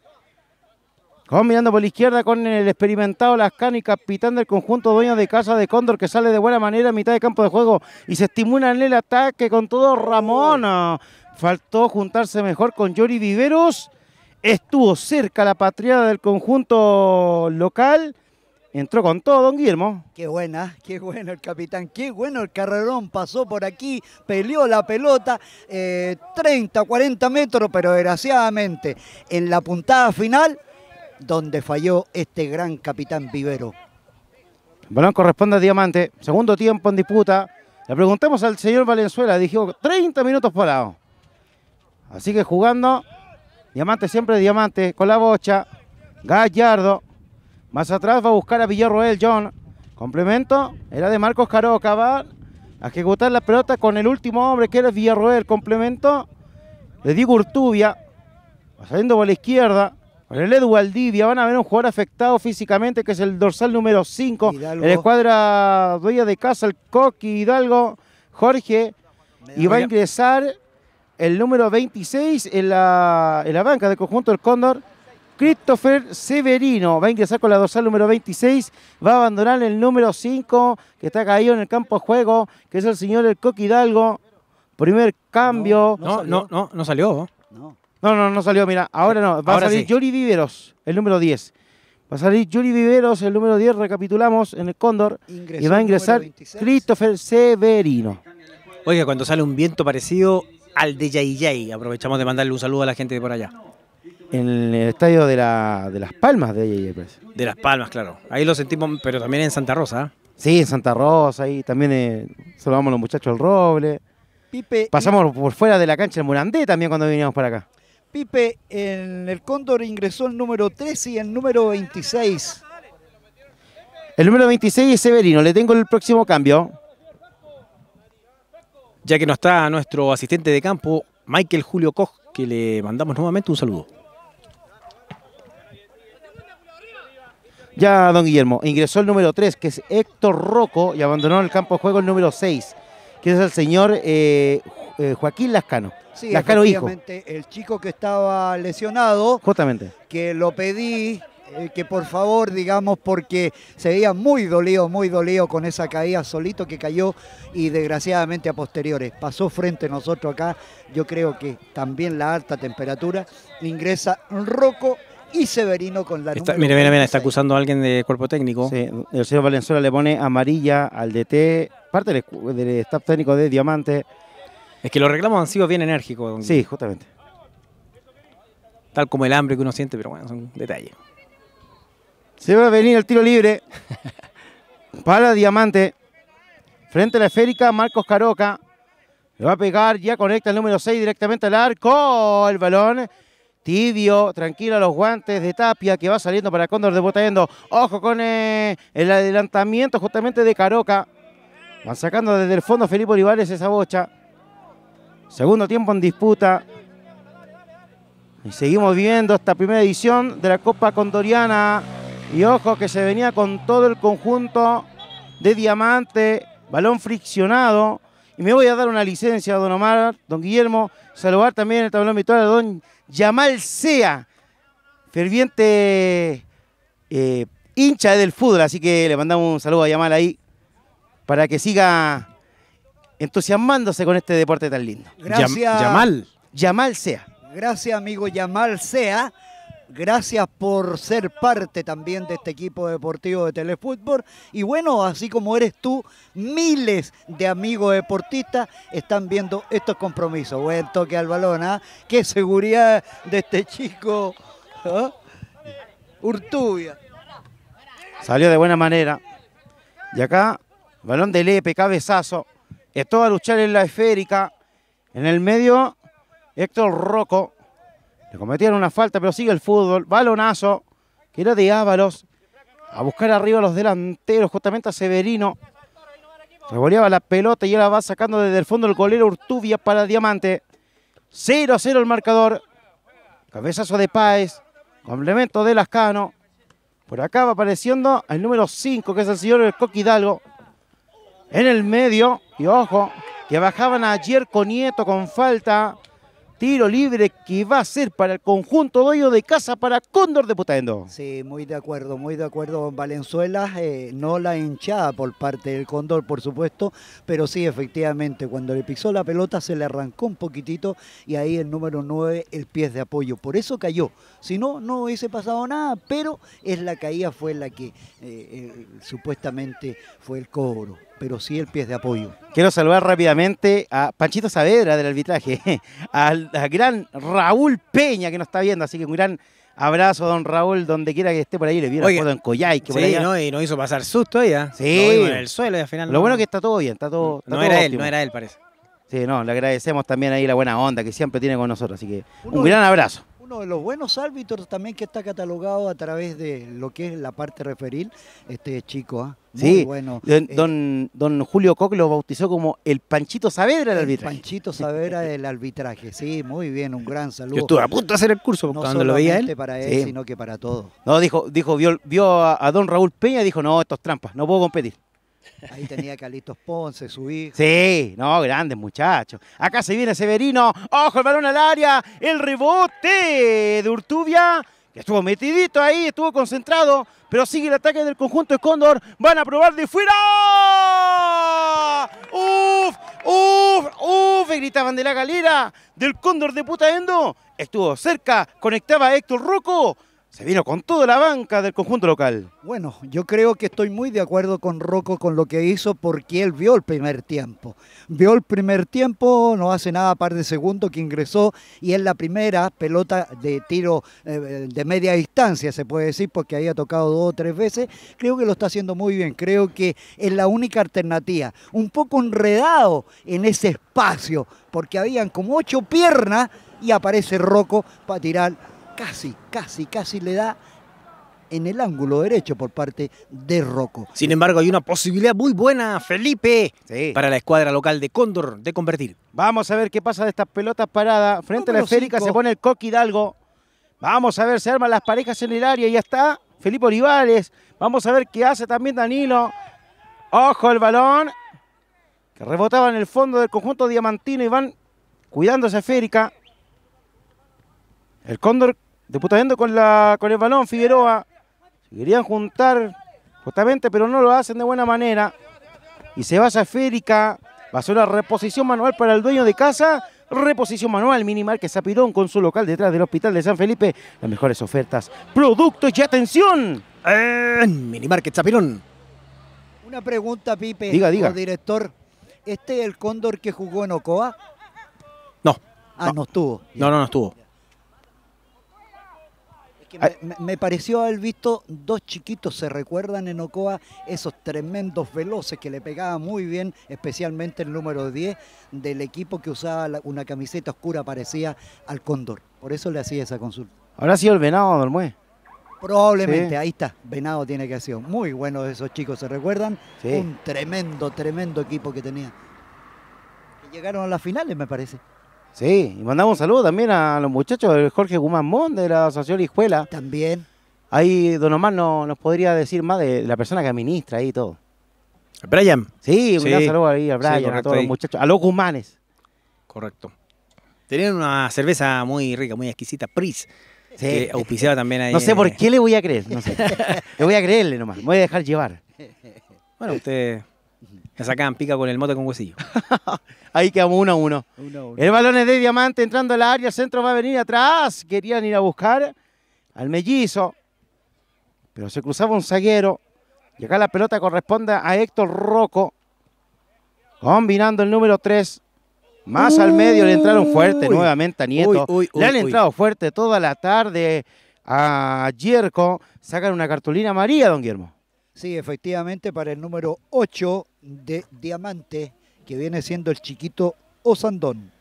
mirando por la izquierda con el experimentado Lascani, capitán del conjunto dueño de casa de Cóndor que sale de buena manera a mitad de campo de juego y se estimula en el ataque con todo Ramón. Faltó juntarse mejor con Yori Viveros Estuvo cerca la patriada del conjunto local. Entró con todo, don Guillermo. Qué buena, qué bueno el capitán, qué bueno el carrerón. Pasó por aquí, peleó la pelota, 30, eh, 40 metros, pero desgraciadamente en la puntada final, donde falló este gran capitán Vivero. El balón corresponde a Diamante, segundo tiempo en disputa. Le preguntamos al señor Valenzuela, dijo 30 minutos lado. Así que jugando Diamante siempre Diamante con la bocha. Gallardo. Más atrás va a buscar a Villarroel John. Complemento era de Marcos Caroca. Va a ejecutar la pelota con el último hombre que era Villarroel. Complemento le digo Urtubia. Va saliendo por la izquierda. Con el Edu Valdivia van a ver un jugador afectado físicamente que es el dorsal número 5. el escuadra dueña de casa, el Coqui Hidalgo, Jorge. Y va a ingresar el número 26 en la, en la banca de conjunto del Cóndor. Christopher Severino va a ingresar con la dorsal número 26, va a abandonar el número 5 que está caído en el campo de juego, que es el señor El Coque Hidalgo. Primer cambio. No, no, no, no, salió. No. no, no, salió, mira, ahora no, va a salir Yuri Viveros, el número 10. Va a salir Yuri Viveros, el número 10, recapitulamos, en el Cóndor, y va a ingresar Christopher Severino. Oiga, cuando sale un viento parecido, al de JJ. Aprovechamos de mandarle un saludo a la gente de por allá. En el estadio de, la, Las Palmas de JJ, pues. De Las Palmas, claro. Ahí lo sentimos, pero también en Santa Rosa. ¿ah? Sí, en Santa Rosa, ahí también eh, saludamos a los muchachos del Roble. Pipe, Pasamos por fuera de la cancha del Murandé también cuando veníamos para acá. Pipe, en el Cóndor ingresó el número 13 y el número 26. El número 26 es Severino, le tengo el próximo cambio ya que no está nuestro asistente de campo, Michael Julio Koch, que le mandamos nuevamente un saludo. Ya, don Guillermo, ingresó el número 3, que es Héctor Roco, y abandonó el campo de juego el número 6, que es el señor eh, eh, Joaquín Lascano. Sí, Lascano hijo. el chico que estaba lesionado. Justamente. Que lo pedí eh, que por favor, digamos, porque se veía muy dolido, muy dolido con esa caída solito que cayó y desgraciadamente a posteriores. Pasó frente a nosotros acá, yo creo que también la alta temperatura. Ingresa roco y Severino con la está, Mira, mira, mira, está acusando a alguien del cuerpo técnico. Sí, el señor Valenzuela le pone amarilla al DT, parte del, del staff técnico de Diamante. Es que los reclamos han sido bien enérgicos. Sí, justamente. Tal como el hambre que uno siente, pero bueno, son detalles. Se va a venir el tiro libre para Diamante. Frente a la esférica, Marcos Caroca. Le va a pegar, ya conecta el número 6 directamente al arco. El balón tibio, tranquilo los guantes de Tapia que va saliendo para Cóndor de Botayendo, Ojo con eh, el adelantamiento justamente de Caroca. Van sacando desde el fondo Felipe Olivares esa bocha. Segundo tiempo en disputa. Y seguimos viendo esta primera edición de la Copa Condoriana. Y ojo que se venía con todo el conjunto de diamante, balón friccionado. Y me voy a dar una licencia, don Omar, don Guillermo, saludar también el tablón virtual a don Yamal Sea, ferviente eh, hincha del fútbol. Así que le mandamos un saludo a Yamal ahí para que siga entusiasmándose con este deporte tan lindo. Gracias. Yamal. Yamal Sea. Gracias, amigo Yamal Sea. Gracias por ser parte también de este equipo deportivo de Telefútbol. Y bueno, así como eres tú, miles de amigos deportistas están viendo estos compromisos. Buen toque al balón, ¿ah? Qué seguridad de este chico ¿ah? Urtubia. Salió de buena manera. Y acá, balón de Lepe, cabezazo. Esto va a luchar en la esférica. En el medio, Héctor Rocco cometieron una falta, pero sigue el fútbol. Balonazo. Que era de Ábalos. A buscar arriba los delanteros, justamente a Severino. Revoleaba la pelota y ahora va sacando desde el fondo el golero Urtubia para Diamante. 0 0 el marcador. Cabezazo de Páez. Complemento de Lascano. Por acá va apareciendo el número 5, que es el señor Coqui Hidalgo. En el medio. Y ojo, que bajaban ayer con Nieto con falta. Tiro libre que va a ser para el conjunto hoyo de casa para Cóndor de Putaendo. Sí, muy de acuerdo, muy de acuerdo con Valenzuela. Eh, no la hinchada por parte del Cóndor, por supuesto, pero sí, efectivamente, cuando le pisó la pelota se le arrancó un poquitito y ahí el número 9, el pie de apoyo. Por eso cayó. Si no, no hubiese pasado nada, pero es la caída fue la que eh, eh, supuestamente fue el cobro pero sí el pie de apoyo. Quiero saludar rápidamente a Panchito Saavedra del arbitraje, al, gran Raúl Peña que nos está viendo, así que un gran abrazo a don Raúl, donde quiera que esté por ahí, le vieron foto en Coyay. sí, y nos hizo pasar susto ya Sí. en el suelo y al final. Lo bueno que está todo bien, está todo. no era él, no era él, parece. Sí, no, le agradecemos también ahí la buena onda que siempre tiene con nosotros, así que un gran abrazo uno de los buenos árbitros también que está catalogado a través de lo que es la parte referil, este chico, ¿ah? Muy sí, bueno. Eh, don, don, Julio Coque lo bautizó como el Panchito Saavedra del arbitraje. Panchito Saavedra del arbitraje, sí, muy bien, un gran saludo. Yo estuve a punto de hacer el curso cuando lo veía él. para él, sino que para todos. No, dijo, dijo vio, vio a, don Raúl Peña y dijo, no, esto trampas, no puedo competir. Ahí tenía Calitos Ponce, subir Sí, no, grandes muchachos. Acá se viene Severino. Ojo, el balón al área. El rebote de Urtubia. Que estuvo metidito ahí, estuvo concentrado. Pero sigue el ataque del conjunto de Cóndor. Van a probar de fuera. ¡Uf! ¡Uf! ¡Uf! Gritaban de la galera del Cóndor de Putaendo. Estuvo cerca. Conectaba a Héctor Rocco. Se vino con toda la banca del conjunto local. Bueno, yo creo que estoy muy de acuerdo con Rocco con lo que hizo porque él vio el primer tiempo. Vio el primer tiempo, no hace nada par de segundos que ingresó y es la primera pelota de tiro eh, de media distancia, se puede decir, porque había tocado dos o tres veces. Creo que lo está haciendo muy bien. Creo que es la única alternativa. Un poco enredado en ese espacio porque habían como ocho piernas y aparece Rocco para tirar casi, casi, casi le da en el ángulo derecho por parte de Rocco. Sin embargo, hay una posibilidad muy buena, Felipe, para la escuadra local de Cóndor de convertir. Vamos a ver qué pasa de estas pelotas paradas. Frente a la esférica se pone el Coqui Hidalgo. Vamos a ver, se arman las parejas en el área. Ya está Felipe Olivares. Vamos a ver qué hace también Danilo. Ojo el balón. Que rebotaba en el fondo del conjunto diamantino y van cuidándose esa esférica. El Cóndor viendo con, la, con el balón Figueroa. Querían juntar justamente, pero no lo hacen de buena manera. Y se va a esférica. Va a ser una reposición manual para el dueño de casa. Reposición manual minimal que Zapirón con su local detrás del Hospital de San Felipe. Las mejores ofertas, productos y atención. En Minimarket Zapirón. Una pregunta, Pipe. Diga, diga. Director, ¿este es el cóndor que jugó en Ocoa? No. Ah, no, no estuvo. No, no, no estuvo. Ah, me... pareció haber visto dos chiquitos, se recuerdan en Ocoa, esos tremendos veloces que le pegaba muy bien, especialmente el número 10 del equipo que usaba una camiseta oscura parecía al cóndor. Por eso le hacía esa consulta. ¿Habrá sido el venado, Dormué? Probablemente, ahí está, Venado tiene que haber sido. Muy buenos esos chicos, ¿se recuerdan? Un tremendo, tremendo equipo que tenía. llegaron a las finales, me parece. Sí, y mandamos un saludo también a los muchachos de Jorge Guzmán Món, de la Asociación Escuela. También. Ahí Don Omar nos podría decir más de la persona que administra ahí todo. Brian. Sí, un saludo ahí a Brian, a todos los muchachos, a los Guzmanes. Correcto. Tenían una cerveza muy rica, muy exquisita, Pris. Que auspiciaba también ahí. No sé por qué le voy a creer, no sé. le voy a creerle nomás, me voy a dejar llevar. Bueno, usted ya sacan pica con el mote con huesillo. Ahí quedamos uno a uno. El balón es de Diamante entrando al área. Centro va a venir atrás. Querían ir a buscar al mellizo. Pero se cruzaba un zaguero. Y acá la pelota corresponde a Héctor Rocco. Combinando el número 3. Más al medio le entraron fuerte nuevamente a Nieto. le han entrado fuerte toda la tarde a Yerko. Sacan una cartulina María, don Guillermo. Sí, efectivamente, para el número 8 de Diamante, que viene siendo el chiquito Osandón.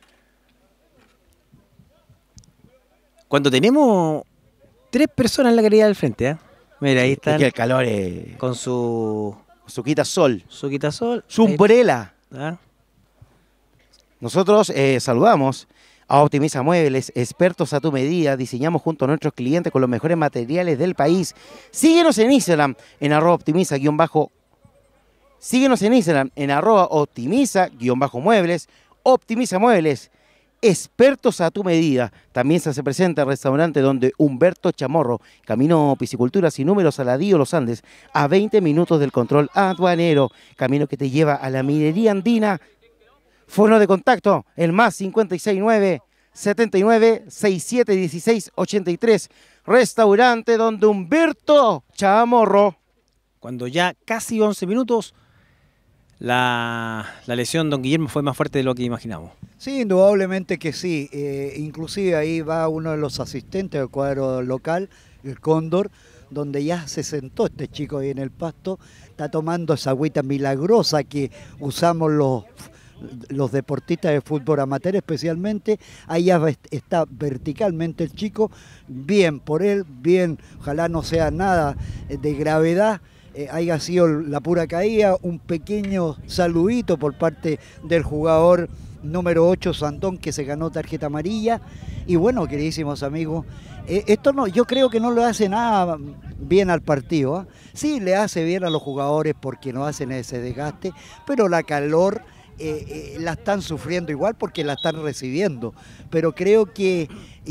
Cuando tenemos tres personas en la calidad del frente, ¿eh? Mira, ahí está. Es que el calor Con su... Su quitasol. Su quitasol. Su umbrela. ¿ah? Nosotros eh, saludamos a Optimiza Muebles, expertos a tu medida, diseñamos junto a nuestros clientes con los mejores materiales del país. Síguenos en Instagram, en arroba optimiza-bajo Síguenos en Instagram en arroba optimiza-muebles, optimiza muebles, expertos a tu medida. También se hace el restaurante donde Humberto Chamorro, camino piscicultura sin la Dío Los Andes, a 20 minutos del control aduanero, camino que te lleva a la minería andina. Fono de contacto, el más 569 79 Restaurante donde Humberto Chamorro. Cuando ya casi 11 minutos la, lesión, don Guillermo, fue más fuerte de lo que imaginamos. Sí, indudablemente que sí. Eh, inclusive ahí va uno de los asistentes del cuadro local, el Cóndor, donde ya se sentó este chico ahí en el pasto, está tomando esa agüita milagrosa que usamos los, los deportistas de fútbol amateur especialmente, ahí ya está verticalmente el chico, bien por él, bien, ojalá no sea nada eh, de gravedad, hay eh, haya sido la pura caída, un pequeño saludito por parte del jugador número 8 Santón que se ganó tarjeta amarilla y bueno, queridísimos amigos, eh, esto no yo creo que no le hace nada bien al partido. ¿ah? Sí, le hace bien a los jugadores porque no hacen ese desgaste, pero la calor eh, la están sufriendo igual porque la están recibiendo. Pero creo que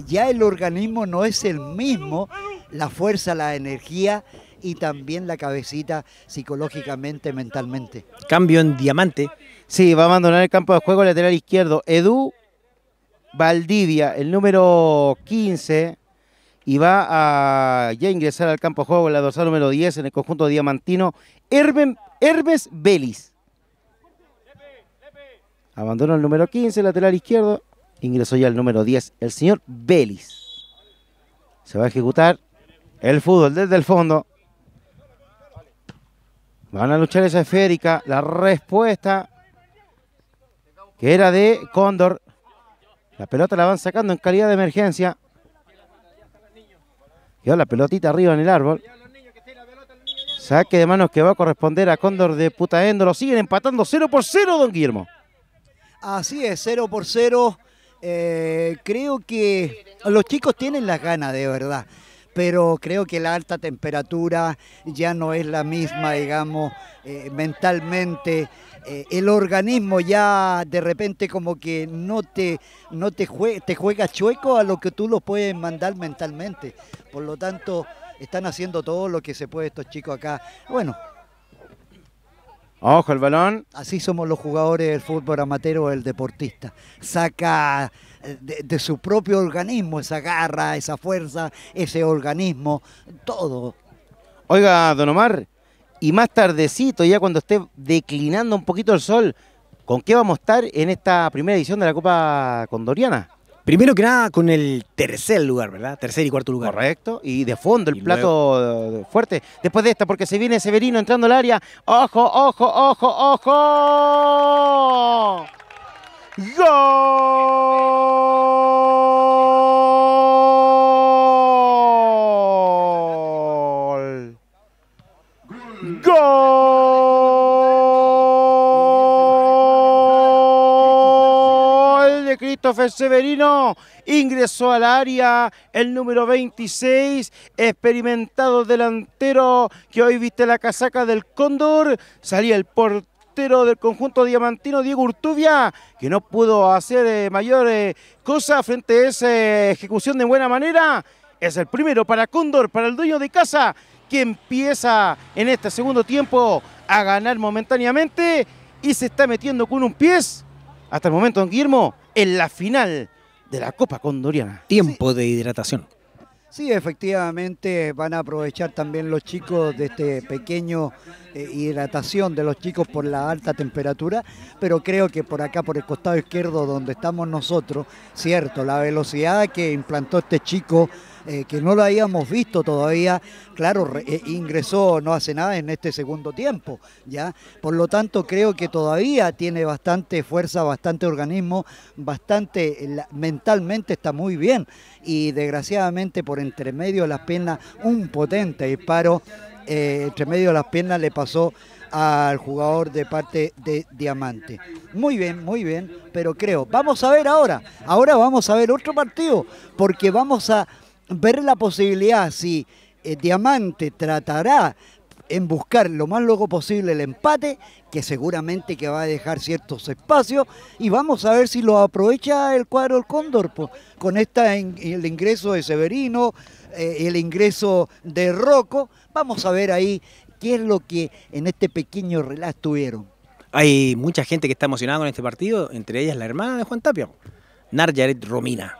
ya el organismo no es el mismo, la fuerza, la energía y también la cabecita psicológicamente, mentalmente. Cambio en diamante. Sí, va a abandonar el campo de juego lateral izquierdo. Edu Valdivia, el número 15, y va a ya ingresar al campo de juego la dorsal número 10 en el conjunto diamantino, Hermes Herbes Belis. Abandonó el número 15, lateral izquierdo, ingresó ya el número 10, el señor Vélez. Se va a ejecutar el fútbol desde el fondo. Van a luchar esa esférica. La respuesta que era de Cóndor. La pelota la van sacando en calidad de emergencia. Quedó la pelotita arriba en el árbol. Saque de manos que va a corresponder a Cóndor de Putaendo. Lo siguen empatando 0 por 0, don Guillermo. Así es, 0 por 0. Eh, creo que los chicos tienen las ganas, de verdad pero creo que la alta temperatura ya no es la misma, digamos, eh, mentalmente. Eh, el organismo ya de repente como que no te, no te, juega chueco a lo que tú lo puedes mandar mentalmente. Por lo tanto, están haciendo todo lo que se puede estos chicos acá. Bueno. Ojo el balón. Así somos los jugadores del fútbol amateur o el deportista. Saca de, su propio organismo, esa garra, esa fuerza, ese organismo, todo. Oiga, don Omar, y más tardecito, ya cuando esté declinando un poquito el sol, ¿con qué vamos a estar en esta primera edición de la Copa Condoriana? Primero que nada con el tercer lugar, ¿verdad? Tercer y cuarto lugar. Correcto. Y de fondo el plato fuerte. Después de esta, porque se viene Severino entrando al área. ¡Ojo, ojo, ojo, ojo! ¡Gol! Severino. Ingresó al área el número 26, experimentado delantero que hoy viste la casaca del Cóndor. Salía el portero del conjunto diamantino, Diego Urtubia, que no pudo hacer mayores eh, mayor eh, cosa frente a esa eh, ejecución de buena manera. Es el primero para Cóndor, para el dueño de casa, que empieza en este segundo tiempo a ganar momentáneamente y se está metiendo con un pies. Hasta el momento, don Guillermo, en la final de la Copa Condoriana. Tiempo de hidratación. Sí, efectivamente van a aprovechar también los chicos de este pequeño eh, hidratación de los chicos por la alta temperatura, pero creo que por acá, por el costado izquierdo donde estamos nosotros, cierto, la velocidad que implantó este chico eh, que no lo habíamos visto todavía. Claro, eh, ingresó no hace nada en este segundo tiempo, ¿ya? Por lo tanto, creo que todavía tiene bastante fuerza, bastante organismo, bastante eh, mentalmente está muy bien. Y desgraciadamente por entre medio de las piernas, un potente disparo entre medio de las piernas le pasó al jugador de parte de Diamante. Muy bien, muy bien, pero creo. Vamos a ver ahora, ahora vamos a ver otro partido, porque vamos a ver la posibilidad si eh, Diamante tratará en buscar lo más loco posible el empate, que seguramente que va a dejar ciertos espacios, y vamos a ver si lo aprovecha el cuadro del Cóndor, con esta, el ingreso de Severino, eh, el ingreso de Rocco, vamos a ver ahí qué es lo que en este pequeño relato tuvieron. Hay mucha gente que está emocionada con este partido, entre ellas la hermana de Juan Tapia, Narjaret Romina.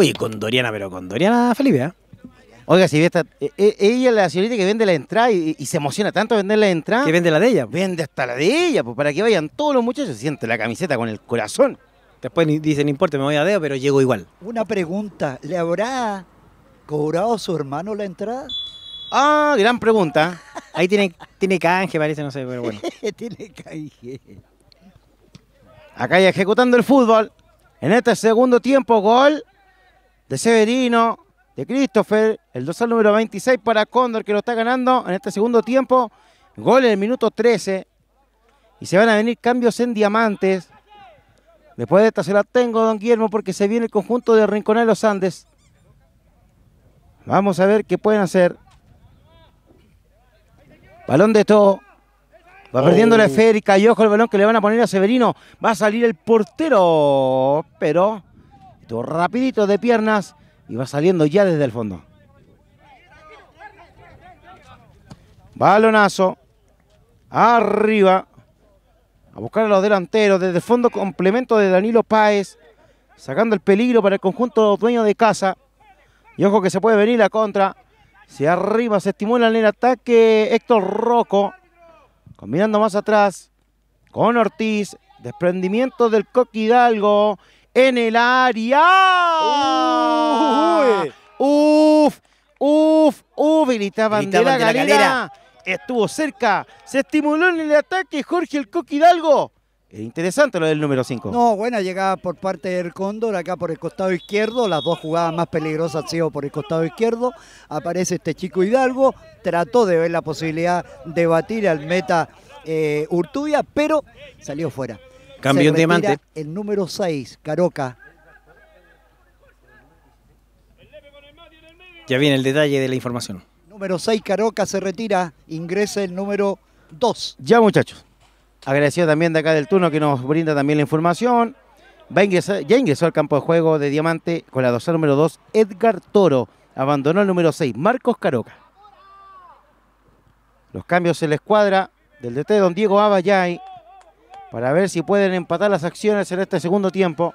Oye, con Doriana, pero con Doriana Felipe, ¿eh? Oiga, si esta, e, e, ella es la señorita que vende la entrada y, se emociona tanto vender la entrada. Que vende la de ella. Pues. Vende hasta la de ella, pues para que vayan todos los muchachos, se siente la camiseta con el corazón. Después dice, no importa, me voy a dedo, pero llego igual. Una pregunta, ¿le habrá cobrado su hermano la entrada? Ah, gran pregunta. Ahí tiene, tiene canje, parece, no sé, pero bueno. tiene canje. Acá ya ejecutando el fútbol. En este segundo tiempo, gol de Severino, de Christopher, el dorsal número 26 para Cóndor que lo está ganando en este segundo tiempo. Gol en el minuto 13. Y se van a venir cambios en diamantes. Después de esta se la tengo, don Guillermo, porque se viene el conjunto de de los Andes. Vamos a ver qué pueden hacer. Balón de todo. Va perdiendo la oh. esférica y ojo el balón que le van a poner a Severino. Va a salir el portero, pero Rapidito, de piernas y va saliendo ya desde el fondo. Balonazo. Arriba. A buscar a los delanteros. Desde el fondo complemento de Danilo Páez. Sacando el peligro para el conjunto dueño de casa. Y ojo que se puede venir la contra. Se arriba, se estimula en el ataque Héctor Rocco. Combinando más atrás con Ortiz. Desprendimiento del Coquidalgo Hidalgo en el área. Uf, uf, uf, gritaban, de, la, galera. Estuvo cerca, se estimuló en el ataque Jorge El Coque Hidalgo. Interesante lo del número 5. No, buena llegada por parte del Cóndor, acá por el costado izquierdo. Las dos jugadas más peligrosas han sido por el costado izquierdo. Aparece este chico Hidalgo, trató de ver la posibilidad de batir al meta eh, Urtubia, pero salió fuera. Cambio en diamante. El número 6, Caroca. Ya viene el detalle de la información. Número 6, Caroca se retira, ingresa el número 2. Ya muchachos, agradecido también de acá del turno que nos brinda también la información. Va ya ingresó al campo de juego de Diamante con la dosa número 2, Edgar Toro. Abandonó el número 6, Marcos Caroca. Los cambios en la escuadra del DT Don Diego Abayay para ver si pueden empatar las acciones en este segundo tiempo.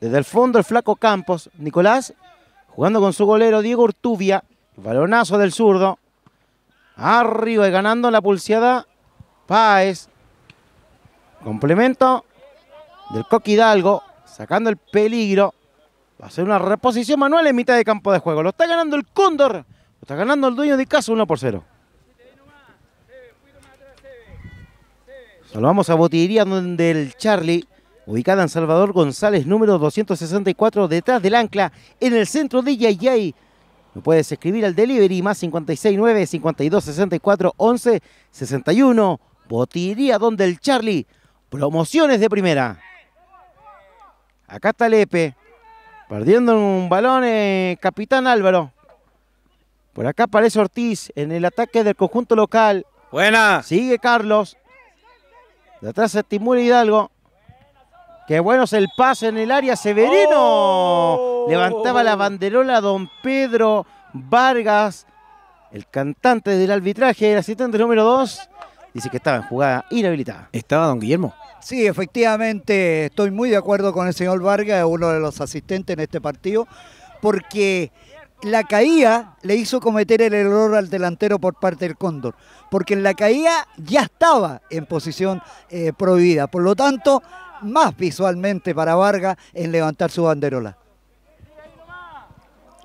Desde el fondo el flaco Campos, Nicolás, jugando con su golero Diego Urtubia, balonazo del zurdo. Arriba y ganando la pulseada Páez. Complemento del Coqui Hidalgo, sacando el peligro. Va a ser una reposición manual en mitad de campo de juego. Lo está ganando el Cóndor. Lo está ganando el dueño de casa 1 por 0. Salvamos vamos a donde el Charlie, ubicada en Salvador González, número 264, detrás del ancla, en el centro de Yayay. No puedes escribir al delivery más 569 5264 11 61. Botiría donde el Charlie. Promociones de primera. Acá está Lepe. Perdiendo un balón, eh, Capitán Álvaro. Por acá aparece Ortiz en el ataque del conjunto local. Buena. Sigue Carlos. De atrás se estimula Hidalgo. Qué bueno es el paso en el área. Severino. Oh. Levantaba la banderola don Pedro Vargas, el cantante del arbitraje, el asistente número 2. Dice que estaba en jugada inhabilitada. ¿Estaba don Guillermo? Sí, efectivamente, estoy muy de acuerdo con el señor Vargas, uno de los asistentes en este partido, porque la caída le hizo cometer el error al delantero por parte del Cóndor, porque en la caída ya estaba en posición eh, prohibida. Por lo tanto, más visualmente para Vargas en levantar su banderola.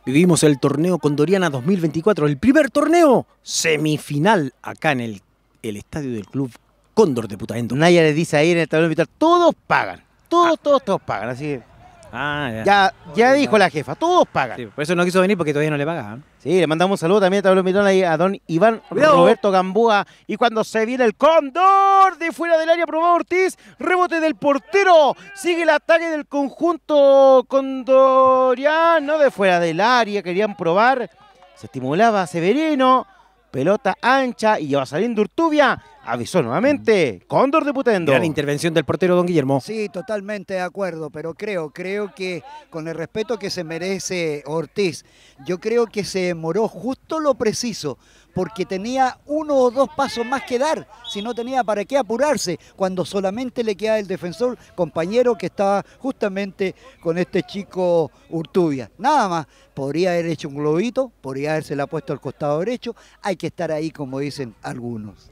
Vivimos el torneo Condoriana 2024, el primer torneo semifinal acá en el, estadio del club Cóndor de Putaendo. Naya le dice ahí en el tablero, vital todos pagan, todos, todos, todos pagan, así que... Ah, ya. Ya, dijo la jefa, todos pagan. por eso no quiso venir porque todavía no le pagan. Sí, le mandamos un saludo también a ahí a don Iván Roberto Gambúa. Y cuando se viene el cóndor de fuera del área, probado Ortiz, rebote del portero. Sigue el ataque del conjunto condoriano de fuera del área. Querían probar. Se estimulaba Severino. Pelota ancha y va saliendo Urtubia avisó nuevamente. Cóndor de Putendo. Gran intervención del portero, don Guillermo. Sí, totalmente de acuerdo, pero creo, creo que con el respeto que se merece Ortiz, yo creo que se demoró justo lo preciso, porque tenía uno o dos pasos más que dar, si no tenía para qué apurarse, cuando solamente le queda el defensor compañero que estaba justamente con este chico Urtubia. Nada más, podría haber hecho un globito, podría haberse la puesto al costado derecho, hay que estar ahí como dicen algunos.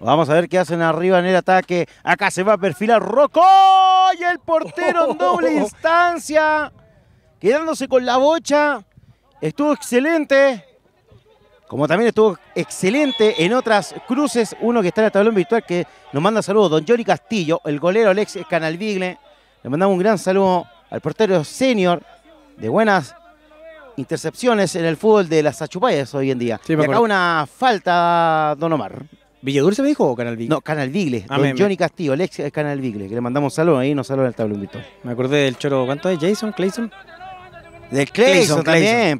Vamos a ver qué hacen arriba en el ataque. Acá se va a perfilar Rocco y el portero en doble instancia. Quedándose con la bocha. Estuvo excelente. Como también estuvo excelente en otras cruces. Uno que está en el tablón virtual que nos manda saludos. Don Johnny Castillo, el golero Alex Canalvigle. Le mandamos un gran saludo al portero senior de buenas intercepciones en el fútbol de las achupayas hoy en día. y acá una falta, Don Omar se me dijo o Canal Vigle? No, Canal Vigle. Don ah, Johnny Castillo, el ex eh, Canal Vigle, que le mandamos saludo ahí, nos saludan el tablón Me acordé del choro, ¿cuánto es? ¿Jason? ¿Clayson? Del Clayson, también,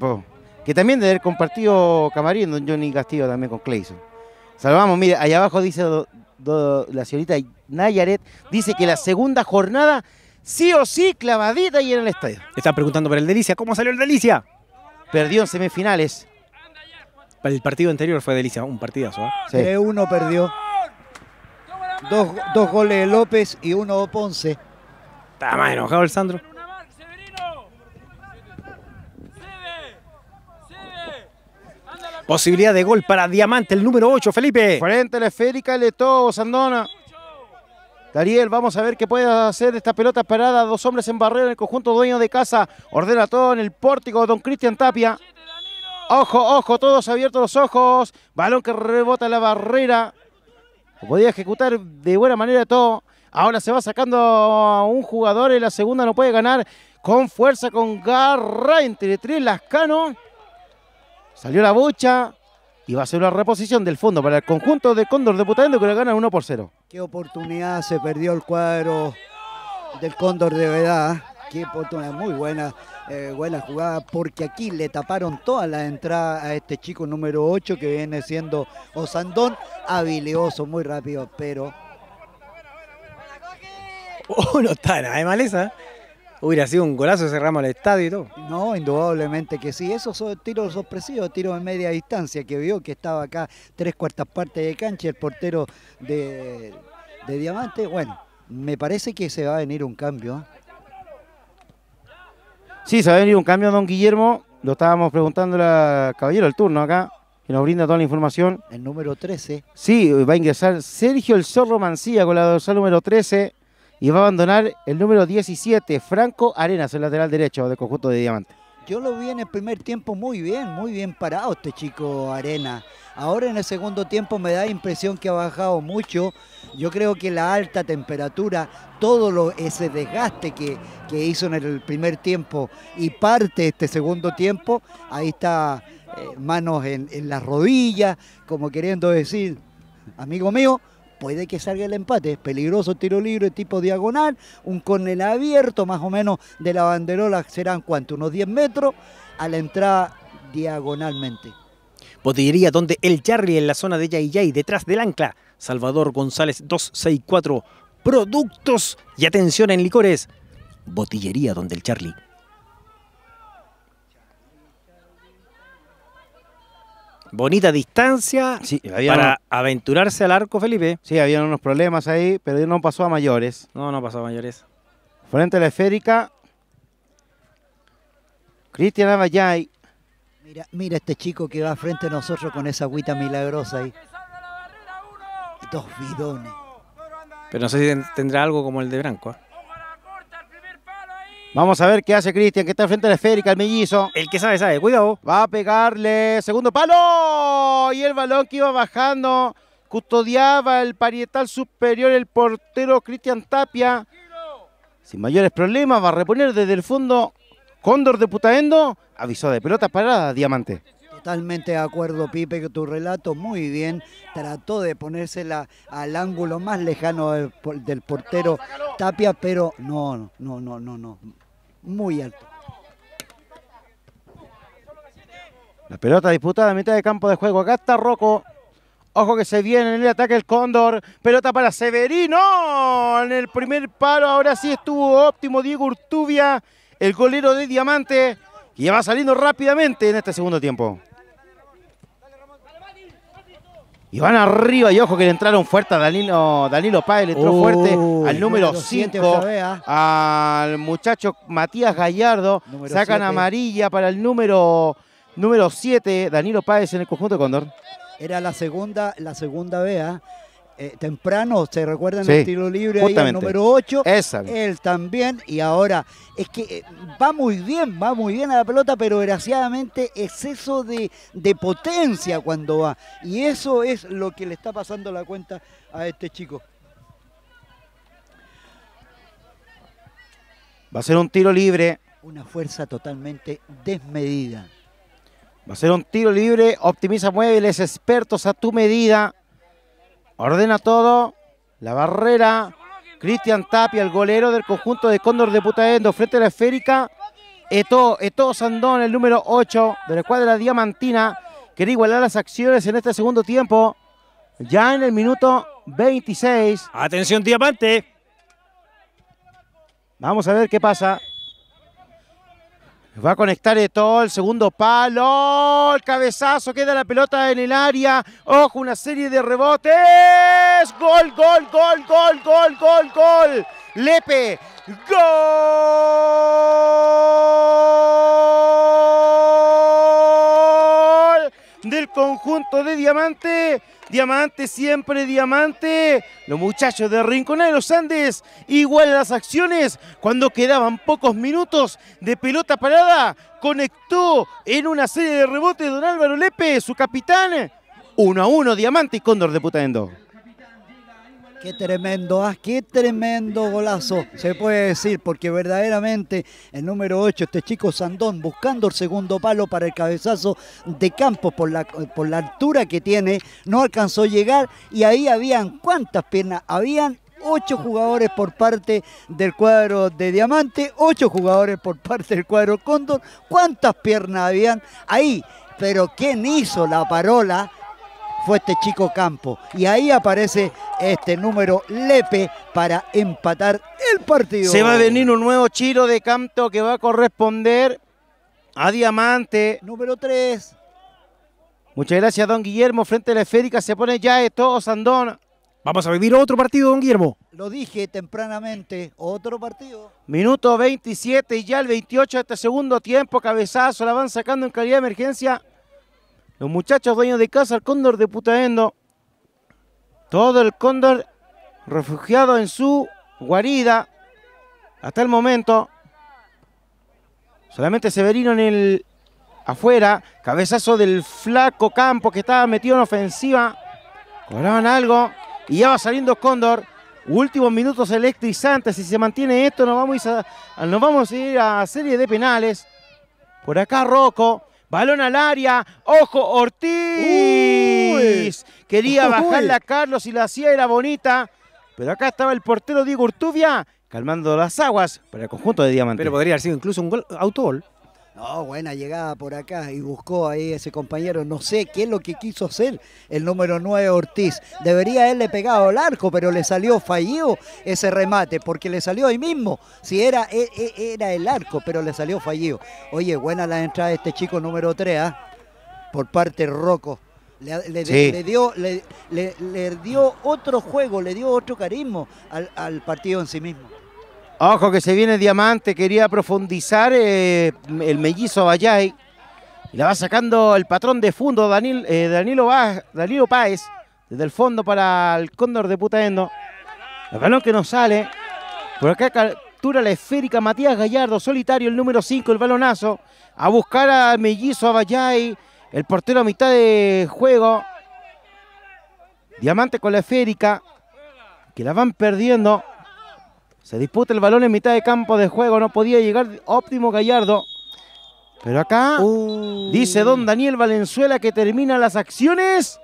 Que también de haber compartido camarín, don Johnny Castillo también con Clayson. Salvamos, mire, allá abajo dice la señorita Nayaret, dice que la segunda jornada sí o sí clavadita y en el estadio. Están preguntando por el Delicia, ¿cómo salió el Delicia? Perdió en semifinales el partido anterior fue delicia, un partidazo. ¿eh? Uno perdió. Dos, goles de López y uno de Ponce. Está más enojado el Sandro. Posibilidad de gol para Diamante, el número 8, Felipe. Frente a la esférica, todo Sandona. Dariel, vamos a ver qué puede hacer esta pelota parada. Dos hombres en barrera en el conjunto dueño de casa. Ordena todo en el pórtico Don Cristian Tapia. Ojo, ojo, todos abiertos los ojos. Balón que rebota la barrera. Podía ejecutar de buena manera todo. Ahora se va sacando a un jugador y la segunda no puede ganar. Con fuerza, con garra, entre tres Lascano. Salió la bucha y va a ser una reposición del fondo para el conjunto de Cóndor de Putaendo que le gana 1 por 0. Qué oportunidad se perdió el cuadro del Cóndor de verdad qué muy buena, eh, buena jugada, porque aquí le taparon todas las entradas a este chico número 8 que viene siendo Osandón, habilioso, muy rápido, pero... Oh, no está nada de maleza. ¿eh? Hubiera sido un golazo cerramos el estadio y todo. No, indudablemente que sí. Esos son tiros sorpresivos, tiros de media distancia, que vio que estaba acá tres cuartas partes de cancha, el portero de, de Diamante. Bueno, me parece que se va a venir un cambio. ¿eh? Sí, se va a venir un cambio, don Guillermo. Lo estábamos preguntando la Caballero al turno acá, que nos brinda toda la información. El número 13. Sí, va a ingresar Sergio El Zorro Mancía con la dorsal número 13 y va a abandonar el número 17, Franco Arenas, el lateral derecho del conjunto de Diamante. Yo lo vi en el primer tiempo muy bien, muy bien parado este chico Arena. Ahora en el segundo tiempo me da impresión que ha bajado mucho. Yo creo que la alta temperatura, todo lo, ese desgaste que, que hizo en el primer tiempo y parte este segundo tiempo, ahí está eh, manos en, en las rodillas, como queriendo decir, amigo mío, puede que salga el empate. es Peligroso tiro libre tipo diagonal, un córner abierto, más o menos de la banderola serán cuánto, unos 10 metros a la entrada diagonalmente. Botillería donde el Charlie en la zona de Yayay, detrás del ancla. Salvador González 264. Productos y atención en licores. Botillería donde el Charlie. bonita distancia para aventurarse al arco, Felipe. Sí, había unos problemas ahí, pero no pasó a mayores. No, no pasó a mayores. Frente a la esférica, Cristian Abayay. Mira, mira este chico que va frente a nosotros con esa agüita milagrosa ahí. Dos bidones. Pero no sé si tendrá algo como el de Branco. ¿eh? Vamos a ver qué hace Cristian, que está frente a la esférica, el mellizo. El que sabe, sabe. Cuidado. Va a pegarle. Segundo palo. Y el balón que iba bajando. Custodiaba el parietal superior el portero Cristian Tapia. Sin mayores problemas, va a reponer desde el fondo Cóndor de Putaendo. Avisó de pelota parada, Diamante. Totalmente de acuerdo, Pipe, que tu relato muy bien. Trató de ponérsela al ángulo más lejano del portero Tapia, pero no, no, no, no, no muy alto. La pelota disputada a mitad de campo de juego. Acá está Rocco. Ojo que se viene en el ataque el Cóndor. Pelota para Severino. En el primer paro ahora sí estuvo óptimo Diego Urtubia, el golero de Diamante, Y va saliendo rápidamente en este segundo tiempo. Y van arriba y ojo que le entraron fuerte a Danilo, Danilo Páez, le entró fuerte al número 5, ¿ah? al muchacho Matías Gallardo. sacan amarilla para el número 7, Danilo Páez en el conjunto de Condor. Era la segunda, la segunda vea ¿ah? Eh, temprano, ¿se recuerdan el tiro libre ahí, el número 8? Él también, y ahora es que eh, va muy bien, va muy bien a la pelota, pero desgraciadamente exceso de, de potencia cuando va. Y eso es lo que le está pasando la cuenta a este chico. Va a ser un tiro libre. Una fuerza totalmente desmedida. Va a ser un tiro libre. Optimiza muebles expertos a tu medida. Ordena todo. La barrera. Cristian Tapia, el golero del conjunto de Cóndor de Putaendo. Frente a la esférica. Eto, Eto Sandón, el número 8 de la escuadra diamantina. Quiere igualar las acciones en este segundo tiempo. Ya en el minuto 26. Atención, Diamante. Vamos a ver qué pasa. Va a conectar todo el segundo palo. El cabezazo, queda la pelota en el área. Ojo, una serie de rebotes. Gol, gol, gol, gol, gol, gol, gol. Lepe. Gol. del conjunto de Diamante. Diamante, siempre Diamante. Los muchachos de Rinconada de los Andes igual las acciones cuando quedaban pocos minutos de pelota parada. Conectó en una serie de rebotes don Álvaro Lepe, su capitán. 1 a 1, Diamante y Cóndor de Qué tremendo, ah, qué tremendo golazo, se puede decir, porque verdaderamente el número 8, este chico Sandón, buscando el segundo palo para el cabezazo de Campos por la, por la altura que tiene, no alcanzó a llegar y ahí habían cuántas piernas, habían 8 jugadores por parte del cuadro de Diamante, ocho jugadores por parte del cuadro Cóndor. ¿Cuántas piernas habían ahí? Pero ¿quién hizo la parola? fue este chico Campo. Y ahí aparece este número Lepe para empatar el partido. Se va a venir un nuevo chiro de Campo que va a corresponder a Diamante. Número 3. Muchas gracias, don Guillermo. Frente a la esférica se pone ya esto, Sandón. Vamos a vivir otro partido, don Guillermo. Lo dije tempranamente, otro partido. Minuto 27 y ya el 28 de este segundo tiempo, cabezazo, la van sacando en calidad de emergencia. Los muchachos dueños de casa, el cóndor de Putaendo. Todo el cóndor refugiado en su guarida. Hasta el momento. Solamente Severino en el afuera. Cabezazo del flaco campo que estaba metido en ofensiva. Cobraban algo. Y ya va saliendo Cóndor. Últimos minutos electrizantes. Si se mantiene esto, nos vamos a, nos vamos a ir a serie de penales. Por acá Rocco. Balón al área. Ojo, Ortiz. Quería bajarla a Carlos y la hacía, era bonita. Pero acá estaba el portero Diego Urtubia calmando las aguas para el conjunto de Diamante. Pero podría haber sido incluso un gol, autogol. No, buena llegada por acá y buscó ahí ese compañero. No sé qué es lo que quiso hacer el número 9 Ortiz. Debería haberle pegado al arco, pero le salió fallido ese remate porque le salió ahí mismo. Si era, e, e, era el arco, pero le salió fallido. Oye, buena la entrada de este chico número 3 ¿ah? por parte Rocco. Le, dio, le, dio, otro juego, le dio otro carisma al partido en sí mismo. Ojo que se viene Diamante, quería profundizar eh, el mellizo Bayay. la va sacando el patrón de fondo eh, Danilo, va Páez desde el fondo para el Cóndor de Putaendo. El balón que no sale. Por acá captura la esférica Matías Gallardo, solitario, el número 5, el balonazo. A buscar al Mellizo Abayay, el portero a mitad de juego. Diamante con la esférica, que la van perdiendo. Se disputa el balón en mitad de campo de juego. No podía llegar óptimo Gallardo. Pero acá dice don Daniel Valenzuela que termina las acciones.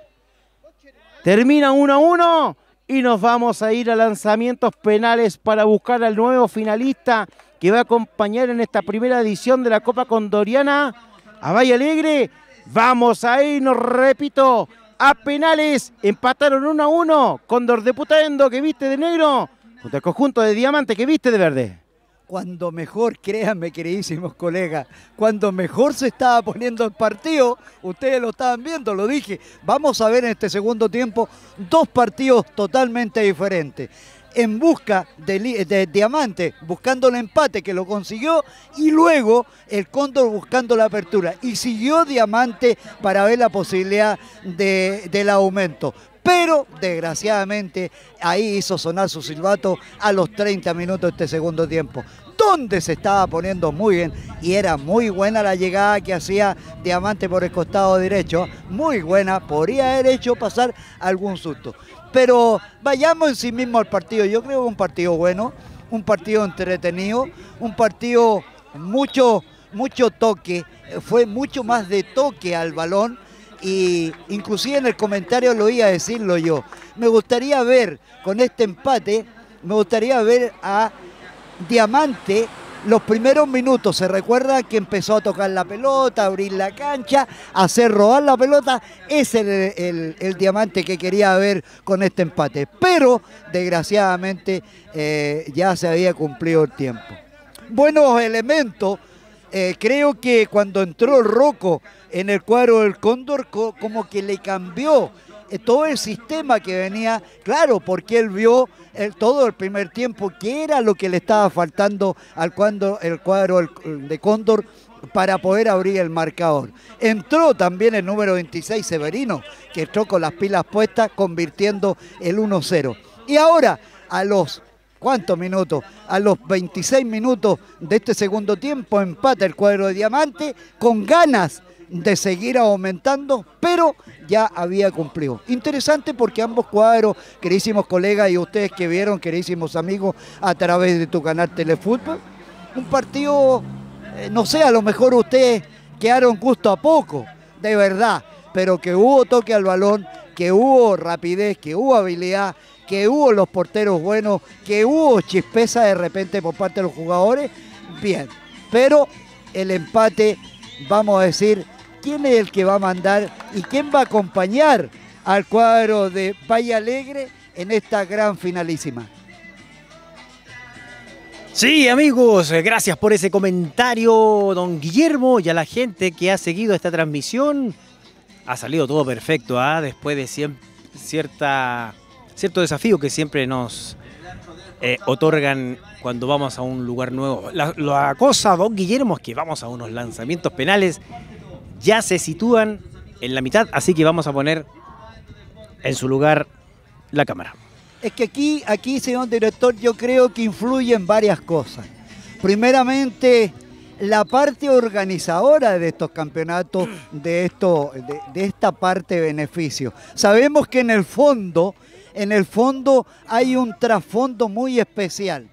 Termina 1 a 1. Y nos vamos a ir a lanzamientos penales para buscar al nuevo finalista que va a acompañar en esta primera edición de la Copa Condoriana a Valle Alegre. Vamos ahí, nos repito, a penales. Empataron 1 a 1. Condor de Endo, que viste de negro el conjunto de diamante que viste de verde. Cuando mejor, créanme, queridísimos colegas, cuando mejor se estaba poniendo el partido, ustedes lo estaban viendo, lo dije, vamos a ver en este segundo tiempo dos partidos totalmente diferentes en busca de, de, Diamante, buscando el empate que lo consiguió, y luego el Cóndor buscando la apertura. Y siguió Diamante para ver la posibilidad del aumento pero desgraciadamente ahí hizo sonar su silbato a los 30 minutos de este segundo tiempo donde se estaba poniendo muy bien y era muy buena la llegada que hacía Diamante por el costado derecho, muy buena, podría haber hecho pasar algún susto. Pero vayamos en sí mismo al partido, yo creo que un partido bueno, un partido entretenido, un partido mucho, mucho toque, fue mucho más de toque al balón y inclusive en el comentario lo iba a decirlo yo. Me gustaría ver con este empate, me gustaría ver a Diamante los primeros minutos. Se recuerda que empezó a tocar la pelota, abrir la cancha, hacer robar la pelota. Es el, diamante que quería ver con este empate. Pero desgraciadamente eh, ya se había cumplido el tiempo. Buenos elementos eh, creo que cuando entró Rocco en el cuadro del Cóndor, como que le cambió eh, todo el sistema que venía, claro, porque él vio el, eh, todo el primer tiempo que era lo que le estaba faltando al el cuadro de Cóndor para poder abrir el marcador. Entró también el número 26 Severino, que entró con las pilas puestas, convirtiendo el 1-0. Y ahora, a los ¿Cuántos minutos? A los 26 minutos de este segundo tiempo empata el cuadro de Diamante con ganas de seguir aumentando, pero ya había cumplido. Interesante porque ambos cuadros, queridísimos colegas y ustedes que vieron, queridísimos amigos, a través de tu canal Telefútbol, un partido, eh, no sé, a lo mejor ustedes quedaron justo a poco, de verdad, pero que hubo toque al balón, que hubo rapidez, que hubo habilidad, que hubo los porteros buenos, que hubo chispeza de repente por parte de los jugadores, bien. Pero el empate, vamos a decir, quién es el que va a mandar y quién va a acompañar al cuadro de Valle Alegre en esta gran finalísima. Sí, amigos, eh, gracias por ese comentario, don Guillermo, y a la gente que ha seguido esta transmisión ha salido todo perfecto, ¿ah? después de cierta, cierto desafío que siempre nos eh, otorgan cuando vamos a un lugar nuevo. La, la, cosa, don Guillermo, es que vamos a unos lanzamientos penales, ya se sitúan en la mitad, así que vamos a poner en su lugar la cámara. Es que aquí, aquí, señor director, yo creo que influyen varias cosas. Primeramente, la parte organizadora de estos campeonatos, de, esto, de, esta parte de beneficio. Sabemos que en el fondo, en el fondo hay un trasfondo muy especial.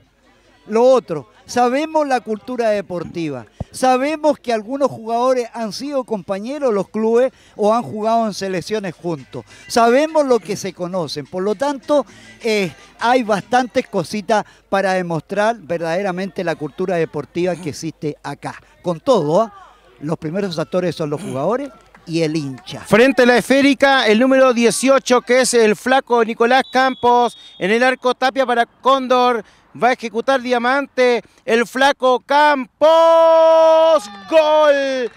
Lo otro, sabemos la cultura deportiva, Sabemos que algunos jugadores han sido compañeros de los clubes o han jugado en selecciones juntos. Sabemos lo que se conocen. Por lo tanto, eh, hay bastantes cositas para demostrar verdaderamente la cultura deportiva que existe acá. Con todo, ¿ah? los primeros actores son los jugadores y el hincha. Frente a la esférica, el número 18, que es el flaco Nicolás Campos, en el arco tapia para Cóndor, va a ejecutar Diamante, el flaco Campos, gol,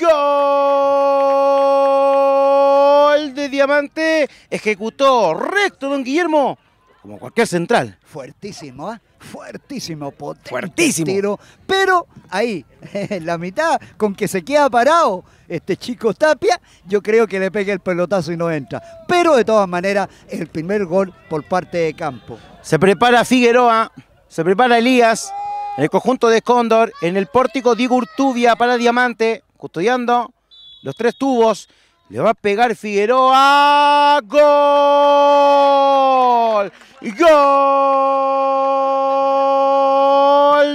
gol de Diamante, ejecutó recto don Guillermo, como cualquier central. Fuertísimo, ¿ah? Fuertísimo, Fuertísimo. pero ahí, en la mitad, con que se queda parado este chico Tapia, yo creo que le pegue el pelotazo y no entra. Pero de todas maneras, el primer gol por parte de campo. Se prepara Figueroa, se prepara Elías, en el conjunto de Cóndor, en el pórtico Diego Urtubia para Diamante, custodiando los tres tubos. Le va a pegar Figueroa. ¡Gol! Gol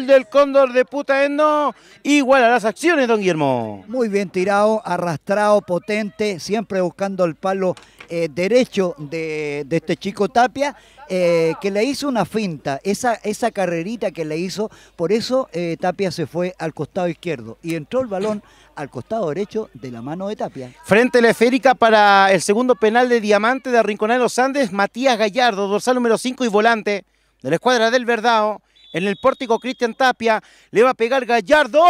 del Cóndor de no Igual a las acciones, don Guillermo. Muy bien tirado, arrastrado, potente, siempre buscando el palo eh, derecho de, este chico Tapia, eh, que le hizo una finta, esa, esa carrerita que le hizo, por eso eh, Tapia se fue al costado izquierdo y entró el balón al costado derecho de la mano de Tapia. Frente la a esférica para el segundo penal de Diamante de de los Andes, Matías Gallardo, dorsal número 5 y volante de la escuadra del Verdao. En el pórtico Cristian Tapia le va a pegar Gallardo.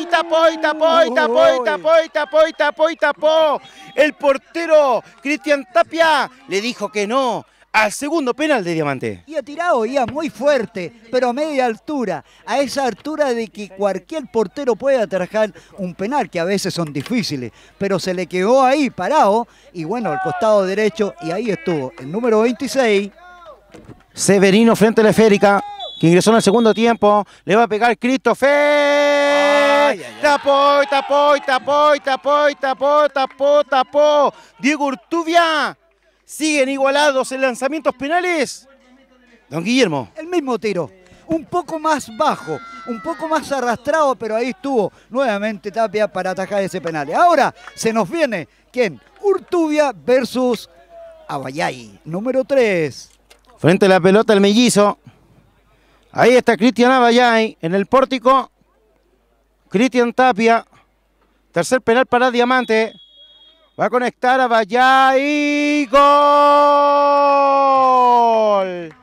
Y tapó, y tapó, y tapó, y tapó, y tapó, y tapó, y tapó. El portero Cristian Tapia le dijo que no, al segundo penal de Diamante. Y ha tirado ya muy fuerte, pero a media altura, a esa altura de que cualquier portero puede atrajar un penal, que a veces son difíciles, pero se le quedó ahí parado y bueno, al costado derecho y ahí estuvo el número 26. Severino frente a la esférica, que ingresó en el segundo tiempo, le va a pegar Cristo Tapó, tapó, tapó, tapó, tapó, tapó, tapó, Diego Urtubia siguen igualados en lanzamientos penales. Don Guillermo. El mismo tiro. Un poco más bajo, un poco más arrastrado, pero ahí estuvo nuevamente Tapia para atacar ese penal. Ahora se nos viene, ¿quién? Urtubia versus Abayay, número 3. Frente a la pelota el mellizo. Ahí está Cristian Abayay en el pórtico. Cristian Tapia. Tercer penal para Diamante. Va a conectar a Vallá y gol.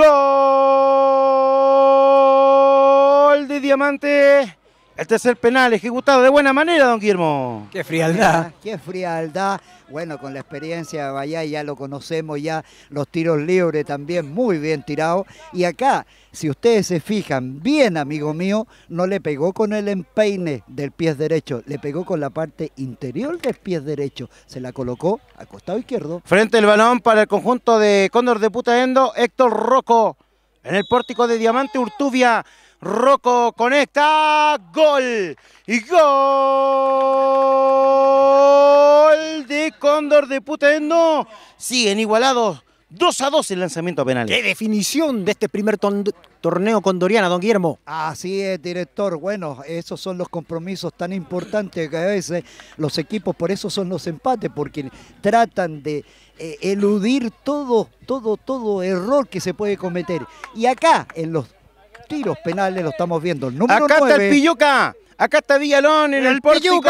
Gol de Diamante. El tercer penal ejecutado de buena manera, don Guillermo. Qué frialdad. Qué frialdad. Bueno, con la experiencia de ya lo conocemos, ya los tiros libres también muy bien tirados. Y acá, si ustedes se fijan bien, amigo mío, no le pegó con el empeine del pie derecho, le pegó con la parte interior del pie derecho. Se la colocó al costado izquierdo. Frente el balón para el conjunto de Cóndor de Putaendo, Héctor Rocco. En el pórtico de Diamante Urtubia Rocco esta. gol y gol de Cóndor de Putendo. Siguen igualados 2 a 2 el lanzamiento penal. ¡Qué definición de este primer torneo condoriana, don Guillermo! Así es, director. Bueno, esos son los compromisos tan importantes que a veces los equipos, por eso son los empates, porque tratan de eh, eludir todo, todo, todo error que se puede cometer. Y acá, en los tiros penales, lo estamos viendo. Número número Acá está el Pilluca. Acá está Villalón en el, pórtico.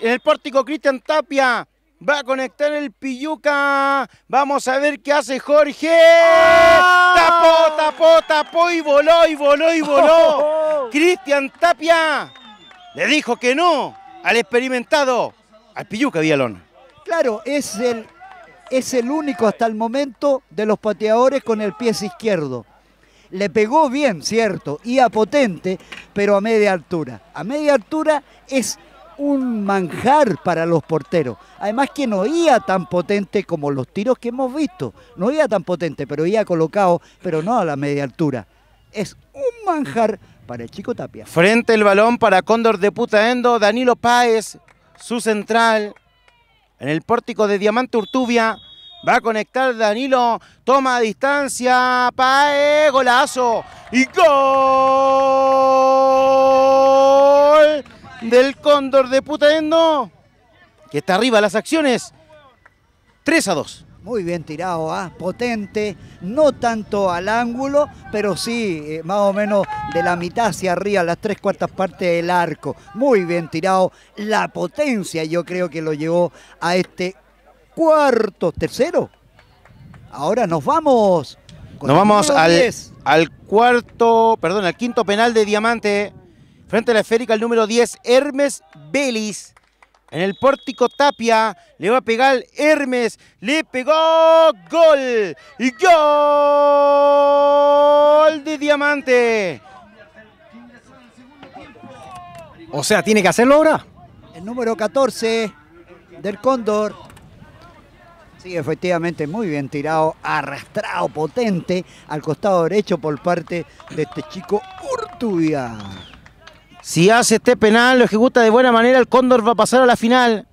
En el pórtico Cristian Tapia. Va a conectar el Pilluca. Vamos a ver qué hace Jorge. ¡Ah! Tapó, tapó, tapó y voló, y voló, y voló. Cristian Tapia le dijo que no al experimentado, al Pilluca Villalón. Claro, es el, es el único hasta el momento de los pateadores con el pie izquierdo. Le pegó bien, cierto, y a potente, pero a media altura. A media altura es un manjar para los porteros. Además que no iba tan potente como los tiros que hemos visto. No iba tan potente, pero iba colocado, pero no a la media altura. Es un manjar para el Chico Tapia. Frente el balón para Cóndor de Putaendo, Danilo Páez, su central, en el pórtico de Diamante Urtubia. Va a conectar Danilo. Toma distancia. Pae. Golazo. Y gol del Cóndor de putendo Que está arriba las acciones. 3 a 2. Muy bien tirado, ah, potente, no tanto al ángulo, pero sí eh, más o menos de la mitad hacia arriba, las tres cuartas partes del arco. Muy bien tirado, la potencia yo creo que lo llevó a este Cuarto, tercero. Ahora nos vamos. Nos vamos al, al cuarto, perdón, al quinto penal de Diamante. Frente a la esférica, el número 10, Hermes Belis. En el pórtico Tapia le va a pegar Hermes. Le pegó gol. Y gol de Diamante. O sea, ¿tiene que hacerlo ahora? El número 14 del Cóndor. Sí, efectivamente, muy bien tirado, arrastrado, potente al costado derecho por parte de este chico Urtubia. Si hace este penal, lo ejecuta de buena manera, el Cóndor va a pasar a la final.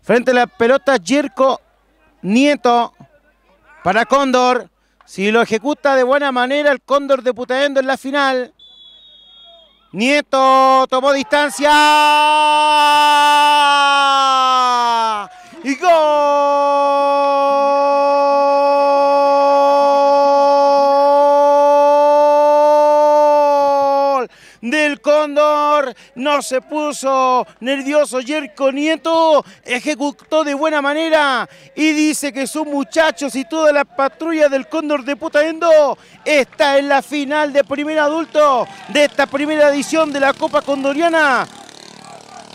Frente a la pelota, Yerko Nieto para Cóndor. Si lo ejecuta de buena manera, el Cóndor de Putaendo en la final. Nieto tomó distancia. ¡Y gol! no se puso nervioso Yerko Nieto, ejecutó de buena manera y dice que sus muchachos y toda la patrulla del Cóndor de Putaendo está en la final de primer adulto de esta primera edición de la Copa Condoriana.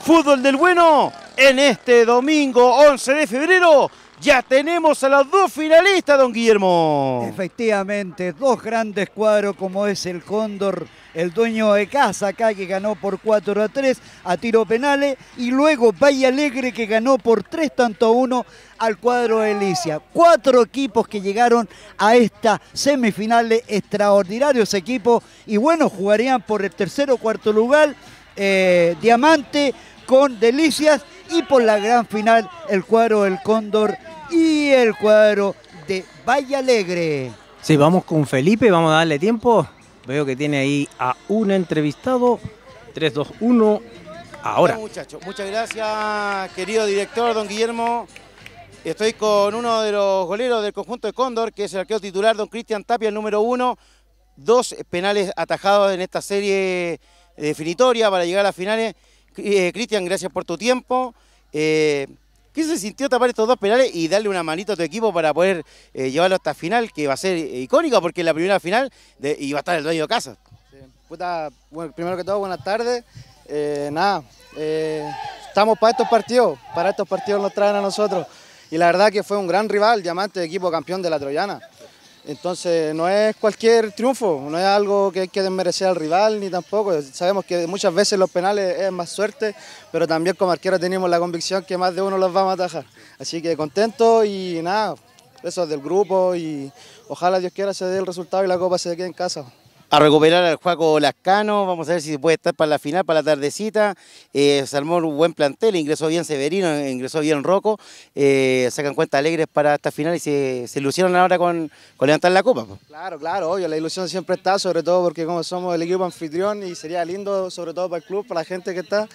Fútbol del Bueno en este domingo 11 de febrero ya tenemos a las dos finalistas, don Guillermo. Efectivamente, dos grandes cuadros como es el Cóndor, el dueño de casa acá que ganó por 4 a 3 a tiro penales y luego Valle Alegre que ganó por 3 tanto a 1 al cuadro de Alicia. Cuatro equipos que llegaron a esta semifinal semifinales, extraordinarios equipos y bueno, jugarían por el tercero o cuarto lugar. Eh, Diamante con Delicias y por la gran final el cuadro del Cóndor y el cuadro de Valle Alegre. Sí, vamos con Felipe, vamos a darle tiempo. Veo que tiene ahí a un entrevistado. 3, 2, 1, ahora. muchachos, muchas gracias, querido director, don Guillermo. Estoy con uno de los goleros del conjunto de Cóndor, que es el arquero titular, don Cristian Tapia, el número uno. Dos penales atajados en esta serie definitoria para llegar a las finales. Eh, Cristian, gracias por tu tiempo. Eh, ¿Qué se sintió tapar estos dos penales y darle una manito a tu equipo para poder eh, llevarlo hasta final, que va a ser icónico porque es la primera final de, y va a estar el dueño de casa? primero que todo, buenas tardes. nada, estamos para estos partidos, para estos partidos nos traen a nosotros. Y la verdad que fue un gran rival, Diamante, equipo campeón de la Troyana. Entonces no es cualquier triunfo, no es algo que hay que desmerecer al rival ni tampoco. Sabemos que muchas veces los penales es más suerte, pero también como arquero tenemos la convicción que más de uno los va a atajar. Así que contento y nada, eso es del grupo y ojalá Dios quiera se dé el resultado y la copa se quede en casa a recuperar al Juaco Lascano, vamos a ver si puede estar para la final, para la tardecita. Eh, se armó un buen plantel, ingresó bien Severino, ingresó bien Rocco, eh, sacan cuenta alegres para esta final y se, se ilusionan ahora con, con, levantar la copa. Claro, claro, obvio, la ilusión siempre está, sobre todo porque como somos el equipo anfitrión y sería lindo, sobre todo para el club, para la gente que está,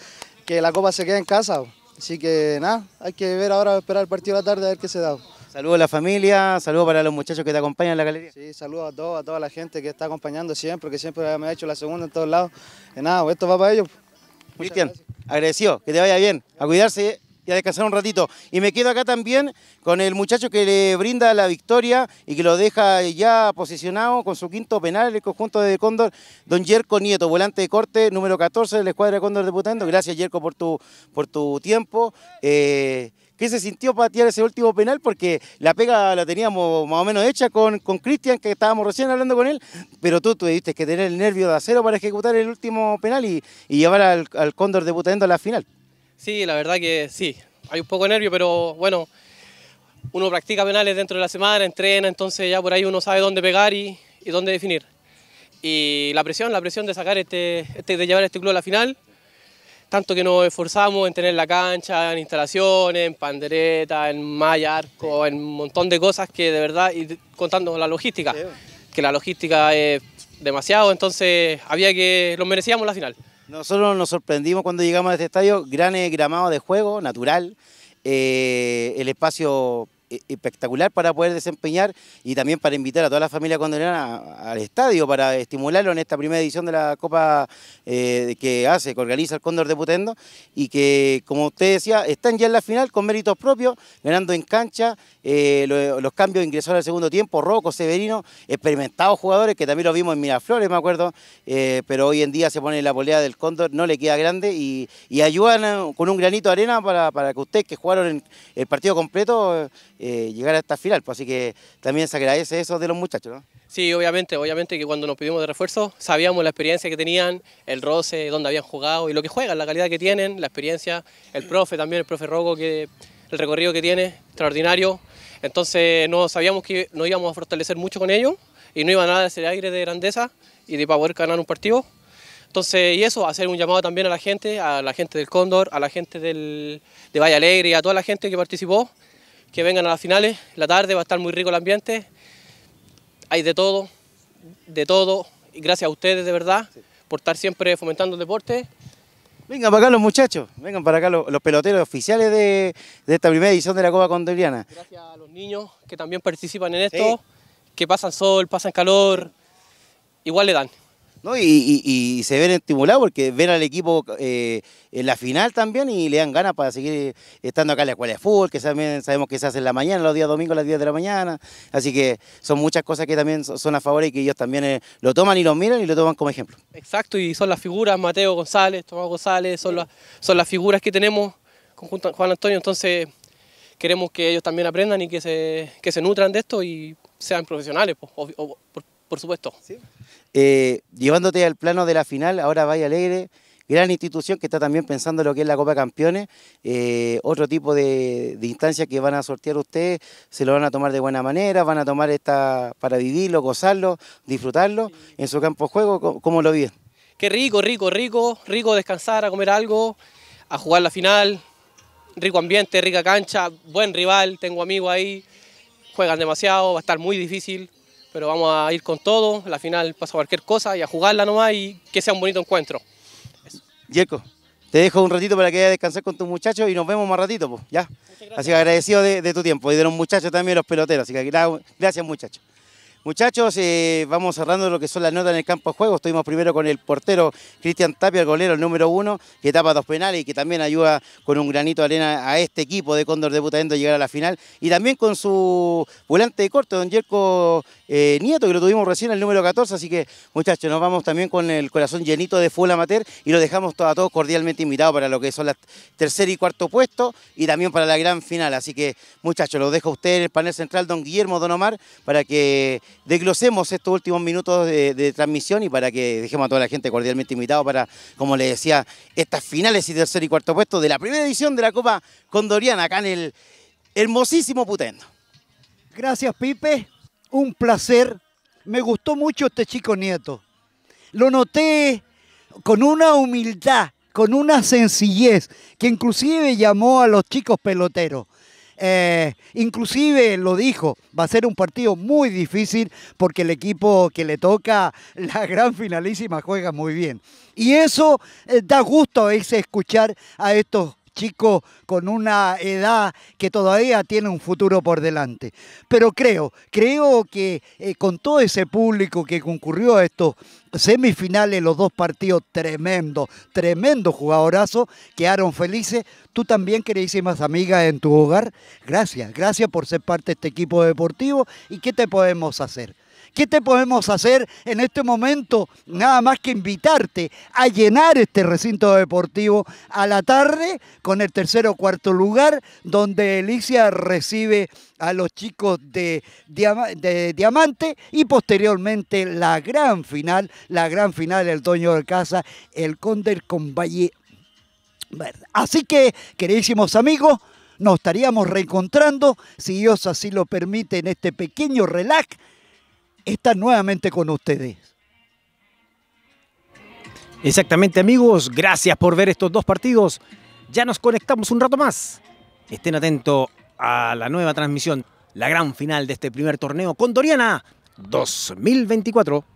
que la copa se quede en casa. Así que nada, hay que ver ahora, esperar el partido de la tarde a ver qué se da. Saludos a la familia, saludos para los muchachos que te acompañan en la galería. Sí, saludos a todos, a toda la gente que está acompañando siempre, que siempre me ha hecho la segunda en todos lados. Y nada, pues, esto va para ellos. Cristian, agradecido, que te vaya bien, a cuidarse y a descansar un ratito. Y me quedo acá también con el muchacho que le brinda la victoria y que lo deja ya posicionado con su quinto penal el conjunto de Cóndor, don Yerko Nieto, volante de corte número 14 de la escuadra de Cóndor de Putendo. Gracias, Yerko, por tu, por tu tiempo. Eh, ¿Qué se sintió para tirar ese último penal? Porque la pega la teníamos más o menos hecha con Cristian, que estábamos recién hablando con él, pero tú tuviste que tener el nervio de acero para ejecutar el último penal y, llevar al, al, Cóndor debutando a la final. Sí, la verdad que sí, hay un poco de nervio, pero bueno, uno practica penales dentro de la semana, entrena, entonces ya por ahí uno sabe dónde pegar y, y dónde definir. Y la presión, la presión de sacar este, este, de llevar este club a la final tanto que nos esforzamos en tener la cancha, en instalaciones, en pandereta, en malla, arco, en un montón de cosas que de verdad, y contando con la logística, que la logística es demasiado, entonces había que, lo merecíamos la final. Nosotros nos sorprendimos cuando llegamos a este estadio, gran eh, gramado de juego, natural, eh, el espacio e-, espectacular para poder desempeñar y también para invitar a toda la familia condenada al estadio para estimularlo en esta primera edición de la Copa eh, que hace, que organiza el Cóndor de Putendo y que, como usted decía, están ya en la final con méritos propios, ganando en cancha, eh, los cambios ingresaron al segundo tiempo, Rocco, Severino, experimentados jugadores que también lo vimos en Miraflores, me acuerdo, eh, pero hoy en día se pone la polea del Cóndor, no le queda grande y, ayudan con un granito de arena para, para que ustedes que jugaron el partido completo eh, llegar a esta final. Pues, así que también se agradece eso de los muchachos. ¿no? Sí, obviamente, obviamente que cuando nos pedimos de refuerzo sabíamos la experiencia que tenían, el roce, dónde habían jugado y lo que juegan, la calidad que tienen, la experiencia, el profe también, el profe Rogo, que el recorrido que tiene, extraordinario. Entonces no sabíamos que no íbamos a fortalecer mucho con ellos y no iba nada de ese aire de grandeza y de poder ganar un partido. Entonces, y eso, hacer un llamado también a la gente, a la gente del Cóndor, a la gente del, de Valle Alegre y a toda la gente que participó, que vengan a las finales. La tarde va a estar muy rico el ambiente. Hay de todo, de todo. Y gracias a ustedes, de verdad, por estar siempre fomentando el deporte. Vengan para acá los muchachos, vengan para acá los, peloteros oficiales de, de, esta primera edición de la Copa Condoriana. Gracias a los niños que también participan en esto, que pasan sol, pasan calor, igual le dan. Y, se ven estimulados porque ven al equipo eh, en la final también y le dan ganas para seguir eh, estando acá en la escuela de fútbol, que también sabemos que se hace en la mañana, los días domingos a las 10 de la mañana. Así que son muchas cosas que también son a favor y que ellos también eh, lo toman y lo miran y lo toman como ejemplo. Exacto, y son las figuras, Mateo González, Tomás González, son, las, son las figuras que tenemos conjunto Juan Antonio, entonces queremos que ellos también aprendan y que se, que se nutran de esto y sean profesionales, pues, por supuesto. Eh, llevándote al plano de la final, ahora Valle Alegre, gran institución que está también pensando lo que es la Copa Campeones, eh, otro tipo de, instancias que van a sortear ustedes, se lo van a tomar de buena manera, van a tomar esta para vivirlo, gozarlo, disfrutarlo en su campo de juego, ¿cómo, lo viven? Qué rico, rico, rico, rico descansar, a comer algo, a jugar la final, rico ambiente, rica cancha, buen rival, tengo amigos ahí, juegan demasiado, va a estar muy difícil, pero vamos a ir con todo, la final pasa cualquier cosa y a jugarla nomás y que sea un bonito encuentro. Yerko, te dejo un ratito para que vayas a descansar con tus muchachos y nos vemos más ratito, pues, ya. Así que agradecido de, tu tiempo y de los muchachos también, los peloteros, así que gracias muchachos. Muchachos, eh, vamos cerrando lo que son las notas en el campo de juego. Estuvimos primero con el portero Cristian Tapia, el golero número uno, que tapa dos penales y que también ayuda con un granito de arena a este equipo de Cóndor de a llegar a la final. Y también con su volante de corte, don Yerko eh, nieto, que lo tuvimos recién, el número 14. Así que, muchachos, nos vamos también con el corazón llenito de fútbol amateur y lo dejamos a todos cordialmente invitados para lo que son las tercer y cuarto puesto y también para la gran final. Así que, muchachos, lo dejo a ustedes en el panel central, don Guillermo Don Omar, para que desglosemos estos últimos minutos de, transmisión y para que dejemos a toda la gente cordialmente invitado para, como les decía, estas finales y tercer y cuarto puesto de la primera edición de la Copa Condoriana, acá en el hermosísimo Putendo. Gracias, Pipe un placer. Me gustó mucho este chico nieto. Lo noté con una humildad, con una sencillez, que inclusive llamó a los chicos peloteros. Eh, inclusive lo dijo, va a ser un partido muy difícil porque el equipo que le toca la gran finalísima juega muy bien. Y eso eh, da gusto escuchar a estos chico con una edad que todavía tiene un futuro por delante. Pero creo, creo que eh, con todo ese público que concurrió a estos semifinales, los dos partidos tremendos, tremendo jugadorazo, quedaron felices. Tú también, queridísimas amigas en tu hogar, gracias, gracias por ser parte de este equipo deportivo y qué te podemos hacer. ¿Qué te podemos hacer en este momento? Nada más que invitarte a llenar este recinto deportivo a la tarde con el tercer o cuarto lugar, donde Elicia recibe a los chicos de, Diamante y posteriormente la gran final, la gran final del dueño de casa, el cóndor con Valle Así que, queridísimos amigos, nos estaríamos reencontrando, si Dios así lo permite, en este pequeño relax está nuevamente con ustedes. Exactamente amigos, gracias por ver estos dos partidos. Ya nos conectamos un rato más. Estén atentos a la nueva transmisión, la gran final de este primer torneo con Doriana 2024.